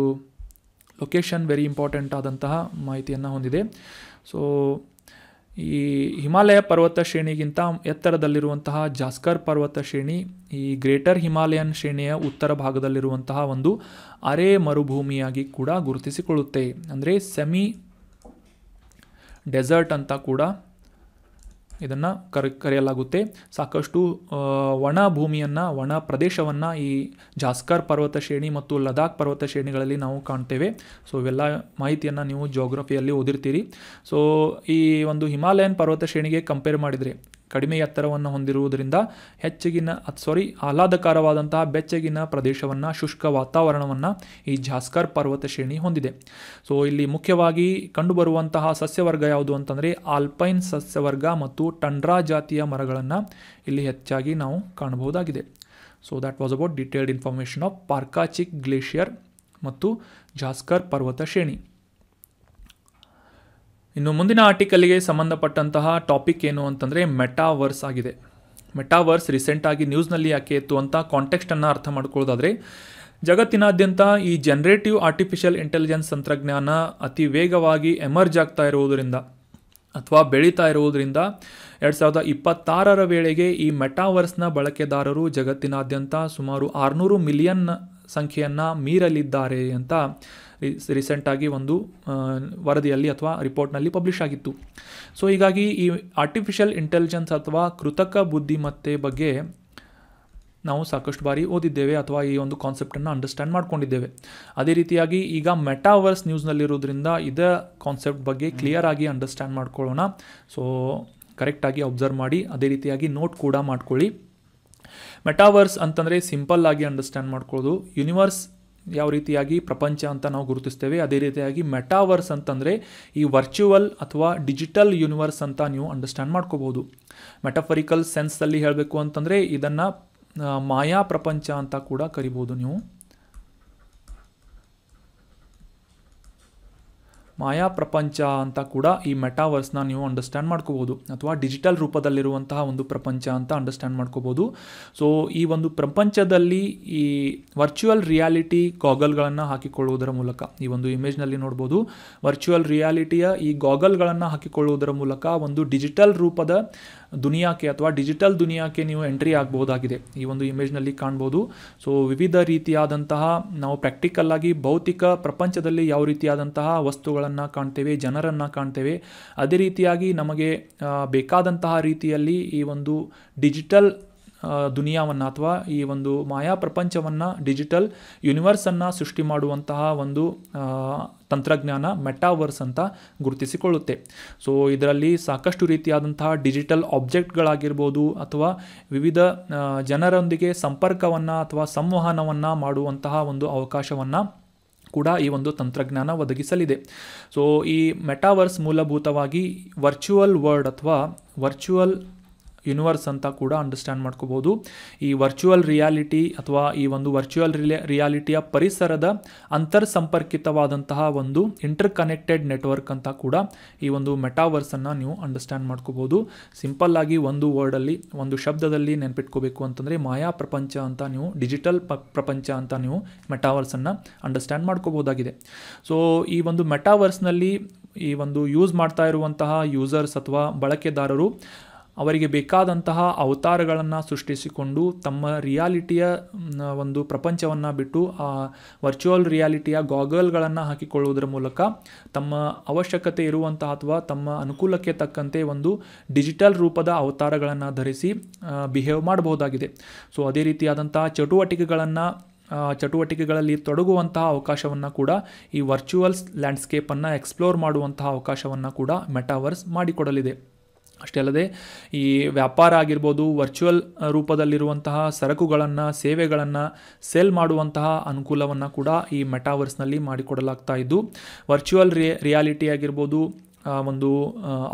ಲೊಕೇಶನ್ ವೆರಿ ಇಂಪಾರ್ಟೆಂಟ್ ಆದಂತಹ ಮಾಹಿತಿಯನ್ನು ಹೊಂದಿದೆ ಸೊ ಈ ಹಿಮಾಲಯ ಪರ್ವತ ಶ್ರೇಣಿಗಿಂತ ಎತ್ತರದಲ್ಲಿರುವಂತಹ ಜಾಸ್ಕರ್ ಪರ್ವತ ಶ್ರೇಣಿ ಈ ಗ್ರೇಟರ್ ಹಿಮಾಲಯನ್ ಶ್ರೇಣಿಯ ಉತ್ತರ ಭಾಗದಲ್ಲಿರುವಂತಹ ಒಂದು ಅರೆ ಮರುಭೂಮಿಯಾಗಿ ಕೂಡ ಗುರುತಿಸಿಕೊಳ್ಳುತ್ತೆ ಅಂದರೆ ಸೆಮಿ ಡೆಸರ್ಟ್ ಅಂತ ಕೂಡ ಇದನ್ನು ಕರ ಕರೆಯಲಾಗುತ್ತೆ ಸಾಕಷ್ಟು ಒಣ ಭೂಮಿಯನ್ನು ಒಣ ಪ್ರದೇಶವನ್ನು ಈ ಜಾಸ್ಕರ್ ಪರ್ವತ ಶ್ರೇಣಿ ಮತ್ತು ಲದಾಖ್ ಪರ್ವತ ಶ್ರೇಣಿಗಳಲ್ಲಿ ನಾವು ಕಾಣ್ತೇವೆ ಸೊ ಇವೆಲ್ಲ ಮಾಹಿತಿಯನ್ನು ನೀವು ಜೋಗ್ರಫಿಯಲ್ಲಿ ಓದಿರ್ತೀರಿ ಸೊ ಈ ಒಂದು ಹಿಮಾಲಯನ್ ಪರ್ವತ ಶ್ರೇಣಿಗೆ ಕಂಪೇರ್ ಮಾಡಿದರೆ ಕಡಿಮೆ ಎತ್ತರವನ್ನು ಹೊಂದಿರುವುದರಿಂದ ಹೆಚ್ಚಿಗಿನ ಸಾರಿ ಆಹ್ಲಾದಕರವಾದಂತಹ ಬೆಚ್ಚಗಿನ ಪ್ರದೇಶವನ್ನು ಶುಷ್ಕ ವಾತಾವರಣವನ್ನು ಈ ಜಾಸ್ಕರ್ ಪರ್ವತ ಶ್ರೇಣಿ ಹೊಂದಿದೆ ಸೊ ಇಲ್ಲಿ ಮುಖ್ಯವಾಗಿ ಕಂಡುಬರುವಂತಹ ಸಸ್ಯವರ್ಗ ಯಾವುದು ಅಂತಂದರೆ ಆಲ್ಪೈನ್ ಸಸ್ಯವರ್ಗ ಮತ್ತು ಟಂಡ್ರಾ ಜಾತಿಯ ಮರಗಳನ್ನು ಇಲ್ಲಿ ಹೆಚ್ಚಾಗಿ ನಾವು ಕಾಣಬಹುದಾಗಿದೆ so that was about detailed information of Parkachik glacier ಮತ್ತು ಜಾಸ್ಕರ್ ಪರ್ವತ ಶ್ರೇಣಿ ಇನ್ನು ಮುಂದಿನ ಆರ್ಟಿಕಲ್ಗೆ ಸಂಬಂಧಪಟ್ಟಂತಹ ಟಾಪಿಕ್ ಏನು ಅಂತಂದರೆ ಮೆಟಾವರ್ಸ್ ಆಗಿದೆ ಮೆಟಾವರ್ಸ್ ರೀಸೆಂಟಾಗಿ ನ್ಯೂಸ್ನಲ್ಲಿ ಯಾಕೆ ಇತ್ತು ಅಂತ ಕಾಂಟೆಕ್ಸ್ಟನ್ನು ಅರ್ಥ ಮಾಡ್ಕೊಳ್ಳೋದಾದರೆ ಜಗತ್ತಿನಾದ್ಯಂತ ಈ ಜನರೇಟಿವ್ ಆರ್ಟಿಫಿಷಿಯಲ್ ಇಂಟೆಲಿಜೆನ್ಸ್ ತಂತ್ರಜ್ಞಾನ ಅತಿ ವೇಗವಾಗಿ ಎಮರ್ಜ್ ಆಗ್ತಾ ಇರುವುದರಿಂದ ಅಥವಾ ಬೆಳೀತಾ ಇರುವುದರಿಂದ ಎರಡು ಸಾವಿರದ ಇಪ್ಪತ್ತಾರರ ವೇಳೆಗೆ ಈ ಮೆಟಾವರ್ಸ್ನ ಬಳಕೆದಾರರು ಜಗತ್ತಿನಾದ್ಯಂತ ಸುಮಾರು ಆರುನೂರು ಮಿಲಿಯನ್ ಸಂಖ್ಯೆಯನ್ನು ಮೀರಲಿದ್ದಾರೆ ಅಂತ ರೀಸೆಂಟಾಗಿ ಒಂದು ವರದಿಯಲ್ಲಿ ಅಥವಾ ರಿಪೋರ್ಟ್ನಲ್ಲಿ ಪಬ್ಲಿಷ್ ಆಗಿತ್ತು ಸೊ ಹೀಗಾಗಿ ಈ ಆರ್ಟಿಫಿಷಿಯಲ್ ಇಂಟೆಲಿಜೆನ್ಸ್ ಅಥವಾ ಕೃತಕ ಬುದ್ಧಿಮತ್ತೆ ಬಗ್ಗೆ ನಾವು ಸಾಕಷ್ಟು ಬಾರಿ ಓದಿದ್ದೇವೆ ಅಥವಾ ಈ ಒಂದು ಕಾನ್ಸೆಪ್ಟನ್ನು ಅಂಡರ್ಸ್ಟ್ಯಾಂಡ್ ಮಾಡ್ಕೊಂಡಿದ್ದೇವೆ ಅದೇ ರೀತಿಯಾಗಿ ಈಗ ಮೆಟಾವರ್ಸ್ ನ್ಯೂಸ್ನಲ್ಲಿರೋದ್ರಿಂದ ಇದ ಕಾನ್ಸೆಪ್ಟ್ ಬಗ್ಗೆ ಕ್ಲಿಯರ್ ಆಗಿ ಅಂಡರ್ಸ್ಟ್ಯಾಂಡ್ ಮಾಡ್ಕೊಳ್ಳೋಣ ಸೊ ಕರೆಕ್ಟಾಗಿ ಅಬ್ಸರ್ವ್ ಮಾಡಿ ಅದೇ ರೀತಿಯಾಗಿ ನೋಟ್ ಕೂಡ ಮಾಡ್ಕೊಳ್ಳಿ ಮೆಟಾವರ್ಸ್ ಅಂತಂದರೆ ಸಿಂಪಲ್ ಆಗಿ ಅಂಡರ್ಸ್ಟ್ಯಾಂಡ್ ಮಾಡ್ಕೊಳ್ಳೋದು ಯೂನಿವರ್ಸ್ ಯಾವ ರೀತಿಯಾಗಿ ಪ್ರಪಂಚ ಅಂತ ನಾವು ಗುರುತಿಸ್ತೇವೆ ಅದೇ ರೀತಿಯಾಗಿ ಮೆಟಾವರ್ಸ್ ಅಂತಂದರೆ ಈ ವರ್ಚುವಲ್ ಅಥವಾ ಡಿಜಿಟಲ್ ಯೂನಿವರ್ಸ್ ಅಂತ ನೀವು ಅಂಡರ್ಸ್ಟ್ಯಾಂಡ್ ಮಾಡ್ಕೋಬೋದು ಮೆಟಫರಿಕಲ್ ಸೆನ್ಸಲ್ಲಿ ಹೇಳಬೇಕು ಅಂತಂದರೆ ಇದನ್ನು ಮಾಯಾ ಪ್ರಪಂಚ ಅಂತ ಕೂಡ ಕರಿಬೋದು ನೀವು ಮಾಯಾ ಪ್ರಪಂಚ ಅಂತ ಕೂಡ ಈ ಮೆಟಾವರ್ಸ್ನ ನೀವು ಅಂಡರ್ಸ್ಟ್ಯಾಂಡ್ ಮಾಡ್ಕೋಬೋದು ಅಥವಾ ಡಿಜಿಟಲ್ ರೂಪದಲ್ಲಿರುವಂತಹ ಒಂದು ಪ್ರಪಂಚ ಅಂತ ಅಂಡರ್ಸ್ಟ್ಯಾಂಡ್ ಮಾಡ್ಕೋಬೋದು ಸೊ ಈ ಒಂದು ಪ್ರಪಂಚದಲ್ಲಿ ಈ ವರ್ಚುವಲ್ ರಿಯಾಲಿಟಿ ಗಾಗಲ್ಗಳನ್ನು ಹಾಕಿಕೊಳ್ಳುವುದರ ಮೂಲಕ ಈ ಒಂದು ಇಮೇಜ್ನಲ್ಲಿ ನೋಡ್ಬೋದು ವರ್ಚುವಲ್ ರಿಯಾಲಿಟಿಯ ಈ ಗಾಗಲ್ಗಳನ್ನು ಹಾಕಿಕೊಳ್ಳುವುದರ ಮೂಲಕ ಒಂದು ಡಿಜಿಟಲ್ ರೂಪದ ದುನಿಯಾಕ್ಕೆ ಅಥವಾ ಡಿಜಿಟಲ್ ದುನಿಯಾಕ್ಕೆ ನೀವು ಎಂಟ್ರಿ ಆಗಬಹುದಾಗಿದೆ ಈ ಒಂದು ಇಮೇಜ್ನಲ್ಲಿ ಕಾಣ್ಬೋದು ಸೊ ವಿವಿಧ ರೀತಿಯಾದಂತಹ ನಾವು ಪ್ರಾಕ್ಟಿಕಲ್ ಆಗಿ ಭೌತಿಕ ಪ್ರಪಂಚದಲ್ಲಿ ಯಾವ ರೀತಿಯಾದಂತಹ ವಸ್ತುಗಳನ್ನು ಕಾಣ್ತೇವೆ ಜನರನ್ನು ಕಾಣ್ತೇವೆ ಅದೇ ರೀತಿಯಾಗಿ ನಮಗೆ ಬೇಕಾದಂತಹ ರೀತಿಯಲ್ಲಿ ಈ ಒಂದು ಡಿಜಿಟಲ್ ದುನಿಯಾವನ್ನು ಅಥವಾ ಈ ಒಂದು ಮಾಯಾ ಪ್ರಪಂಚವನ್ನು ಡಿಜಿಟಲ್ ಯೂನಿವರ್ಸನ್ನು ಸೃಷ್ಟಿ ಮಾಡುವಂತಹ ಒಂದು ತಂತ್ರಜ್ಞಾನ ಮೆಟಾವರ್ಸ್ ಅಂತ ಗುರುತಿಸಿಕೊಳ್ಳುತ್ತೆ ಸೊ ಇದರಲ್ಲಿ ಸಾಕಷ್ಟು ರೀತಿಯಾದಂತಹ ಡಿಜಿಟಲ್ ಆಬ್ಜೆಕ್ಟ್ಗಳಾಗಿರ್ಬೋದು ಅಥವಾ ವಿವಿಧ ಜನರೊಂದಿಗೆ ಸಂಪರ್ಕವನ್ನು ಅಥವಾ ಸಂವಹನವನ್ನು ಮಾಡುವಂತಹ ಒಂದು ಅವಕಾಶವನ್ನು ಕೂಡ ಈ ಒಂದು ತಂತ್ರಜ್ಞಾನ ಒದಗಿಸಲಿದೆ ಸೊ ಈ ಮೆಟಾವರ್ಸ್ ಮೂಲಭೂತವಾಗಿ ವರ್ಚುವಲ್ ವರ್ಡ್ ಅಥವಾ ವರ್ಚುವಲ್ ಯೂನಿವರ್ಸ್ ಅಂತ ಕೂಡ ಅಂಡರ್ಸ್ಟ್ಯಾಂಡ್ ಮಾಡ್ಕೋಬೋದು ಈ ವರ್ಚುವಲ್ ರಿಯಾಲಿಟಿ ಅಥವಾ ಈ ಒಂದು ವರ್ಚುವಲ್ ರಿಯಾಲಿಟಿಯ ಪರಿಸರದ ಅಂತರ್ ಸಂಪರ್ಕಿತವಾದಂತಹ ಒಂದು ಇಂಟರ್ಕನೆಕ್ಟೆಡ್ ನೆಟ್ವರ್ಕ್ ಅಂತ ಕೂಡ ಈ ಒಂದು ಮೆಟಾವರ್ಸನ್ನು ನೀವು ಅಂಡರ್ಸ್ಟ್ಯಾಂಡ್ ಮಾಡ್ಕೋಬೋದು ಸಿಂಪಲ್ ಆಗಿ ಒಂದು ವರ್ಡಲ್ಲಿ ಒಂದು ಶಬ್ದದಲ್ಲಿ ನೆನ್ಪಿಟ್ಕೋಬೇಕು ಅಂತಂದರೆ ಮಾಯಾ ಪ್ರಪಂಚ ಅಂತ ನೀವು ಡಿಜಿಟಲ್ ಪ್ರಪಂಚ ಅಂತ ನೀವು ಮೆಟಾವರ್ಸನ್ನು ಅಂಡರ್ಸ್ಟ್ಯಾಂಡ್ ಮಾಡ್ಕೋಬೋದಾಗಿದೆ ಸೊ ಈ ಒಂದು ಮೆಟಾವರ್ಸ್ನಲ್ಲಿ ಈ ಒಂದು ಯೂಸ್ ಮಾಡ್ತಾ ಇರುವಂತಹ ಯೂಸರ್ಸ್ ಅಥವಾ ಬಳಕೆದಾರರು ಅವರಿಗೆ ಬೇಕಾದಂತಹ ಅವತಾರಗಳನ್ನು ಸೃಷ್ಟಿಸಿಕೊಂಡು ತಮ್ಮ ರಿಯಾಲಿಟಿಯ ಒಂದು ಪ್ರಪಂಚವನ್ನು ಬಿಟ್ಟು ಆ ವರ್ಚುವಲ್ ರಿಯಾಲಿಟಿಯ ಗಾಗಲ್ಗಳನ್ನು ಹಾಕಿಕೊಳ್ಳುವುದರ ಮೂಲಕ ತಮ್ಮ ಅವಶ್ಯಕತೆ ಇರುವಂತಹ ಅಥವಾ ತಮ್ಮ ಅನುಕೂಲಕ್ಕೆ ತಕ್ಕಂತೆ ಒಂದು ಡಿಜಿಟಲ್ ರೂಪದ ಅವತಾರಗಳನ್ನು ಧರಿಸಿ ಬಿಹೇವ್ ಮಾಡಬಹುದಾಗಿದೆ ಸೊ ಅದೇ ರೀತಿಯಾದಂತಹ ಚಟುವಟಿಕೆಗಳನ್ನು ಚಟುವಟಿಕೆಗಳಲ್ಲಿ ತೊಡಗುವಂತಹ ಅವಕಾಶವನ್ನು ಕೂಡ ಈ ವರ್ಚುವಲ್ಸ್ ಲ್ಯಾಂಡ್ಸ್ಕೇಪನ್ನು ಎಕ್ಸ್ಪ್ಲೋರ್ ಮಾಡುವಂತಹ ಅವಕಾಶವನ್ನು ಕೂಡ ಮೆಟಾವರ್ಸ್ ಮಾಡಿಕೊಡಲಿದೆ ಅಷ್ಟೇ ಅಲ್ಲದೆ ಈ ವ್ಯಾಪಾರ ಆಗಿರ್ಬೋದು ವರ್ಚುವಲ್ ರೂಪದಲ್ಲಿರುವಂತಹ ಸರಕುಗಳನ್ನು ಸೇವೆಗಳನ್ನು ಸೇಲ್ ಮಾಡುವಂತಹ ಅನುಕೂಲವನ್ನು ಕೂಡ ಈ ಮೆಟಾವರ್ಸ್ನಲ್ಲಿ ಮಾಡಿಕೊಡಲಾಗ್ತಾ ಇದ್ದು ವರ್ಚುವಲ್ ರಿಯಾಲಿಟಿ ಆಗಿರ್ಬೋದು ಒಂದು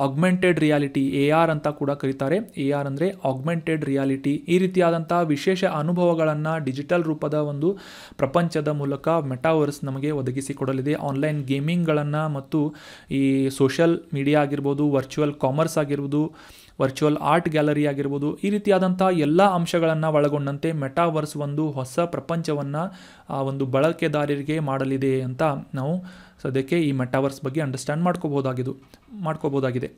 ಆಗ್ಮೆಂಟೆಡ್ ರಿಯಾಲಿಟಿ ಎ ಆರ್ ಅಂತ ಕೂಡ ಕರೀತಾರೆ ಎ ಆರ್ ಅಂದರೆ ಆಗ್ಮೆಂಟೆಡ್ ರಿಯಾಲಿಟಿ ಈ ರೀತಿಯಾದಂಥ ವಿಶೇಷ ಅನುಭವಗಳನ್ನು ಡಿಜಿಟಲ್ ರೂಪದ ಒಂದು ಪ್ರಪಂಚದ ಮೂಲಕ ಮೆಟಾವರ್ಸ್ ನಮಗೆ ಒದಗಿಸಿಕೊಡಲಿದೆ ಆನ್ಲೈನ್ ಗೇಮಿಂಗ್ಗಳನ್ನು ಮತ್ತು ಈ ಸೋಷಲ್ ಮೀಡಿಯಾ ಆಗಿರ್ಬೋದು ವರ್ಚುವಲ್ ಕಾಮರ್ಸ್ ಆಗಿರ್ಬೋದು ವರ್ಚುವಲ್ ಆರ್ಟ್ ಗ್ಯಾಲರಿ ಆಗಿರ್ಬೋದು ಈ ರೀತಿಯಾದಂಥ ಎಲ್ಲ ಅಂಶಗಳನ್ನು ಒಳಗೊಂಡಂತೆ ಮೆಟಾವರ್ಸ್ ಒಂದು ಹೊಸ ಪ್ರಪಂಚವನ್ನು ಆ ಒಂದು ಬಳಕೆದಾರರಿಗೆ ಮಾಡಲಿದೆ ಅಂತ ನಾವು ಸೊ ಅದಕ್ಕೆ ಈ ಮೆಟಾವರ್ಸ್ ಬಗ್ಗೆ ಅಂಡರ್ಸ್ಟ್ಯಾಂಡ್ ಮಾಡ್ಕೋಬೋದಾಗಿದ್ದು ಮಾಡ್ಕೋಬೋದಾಗಿದೆ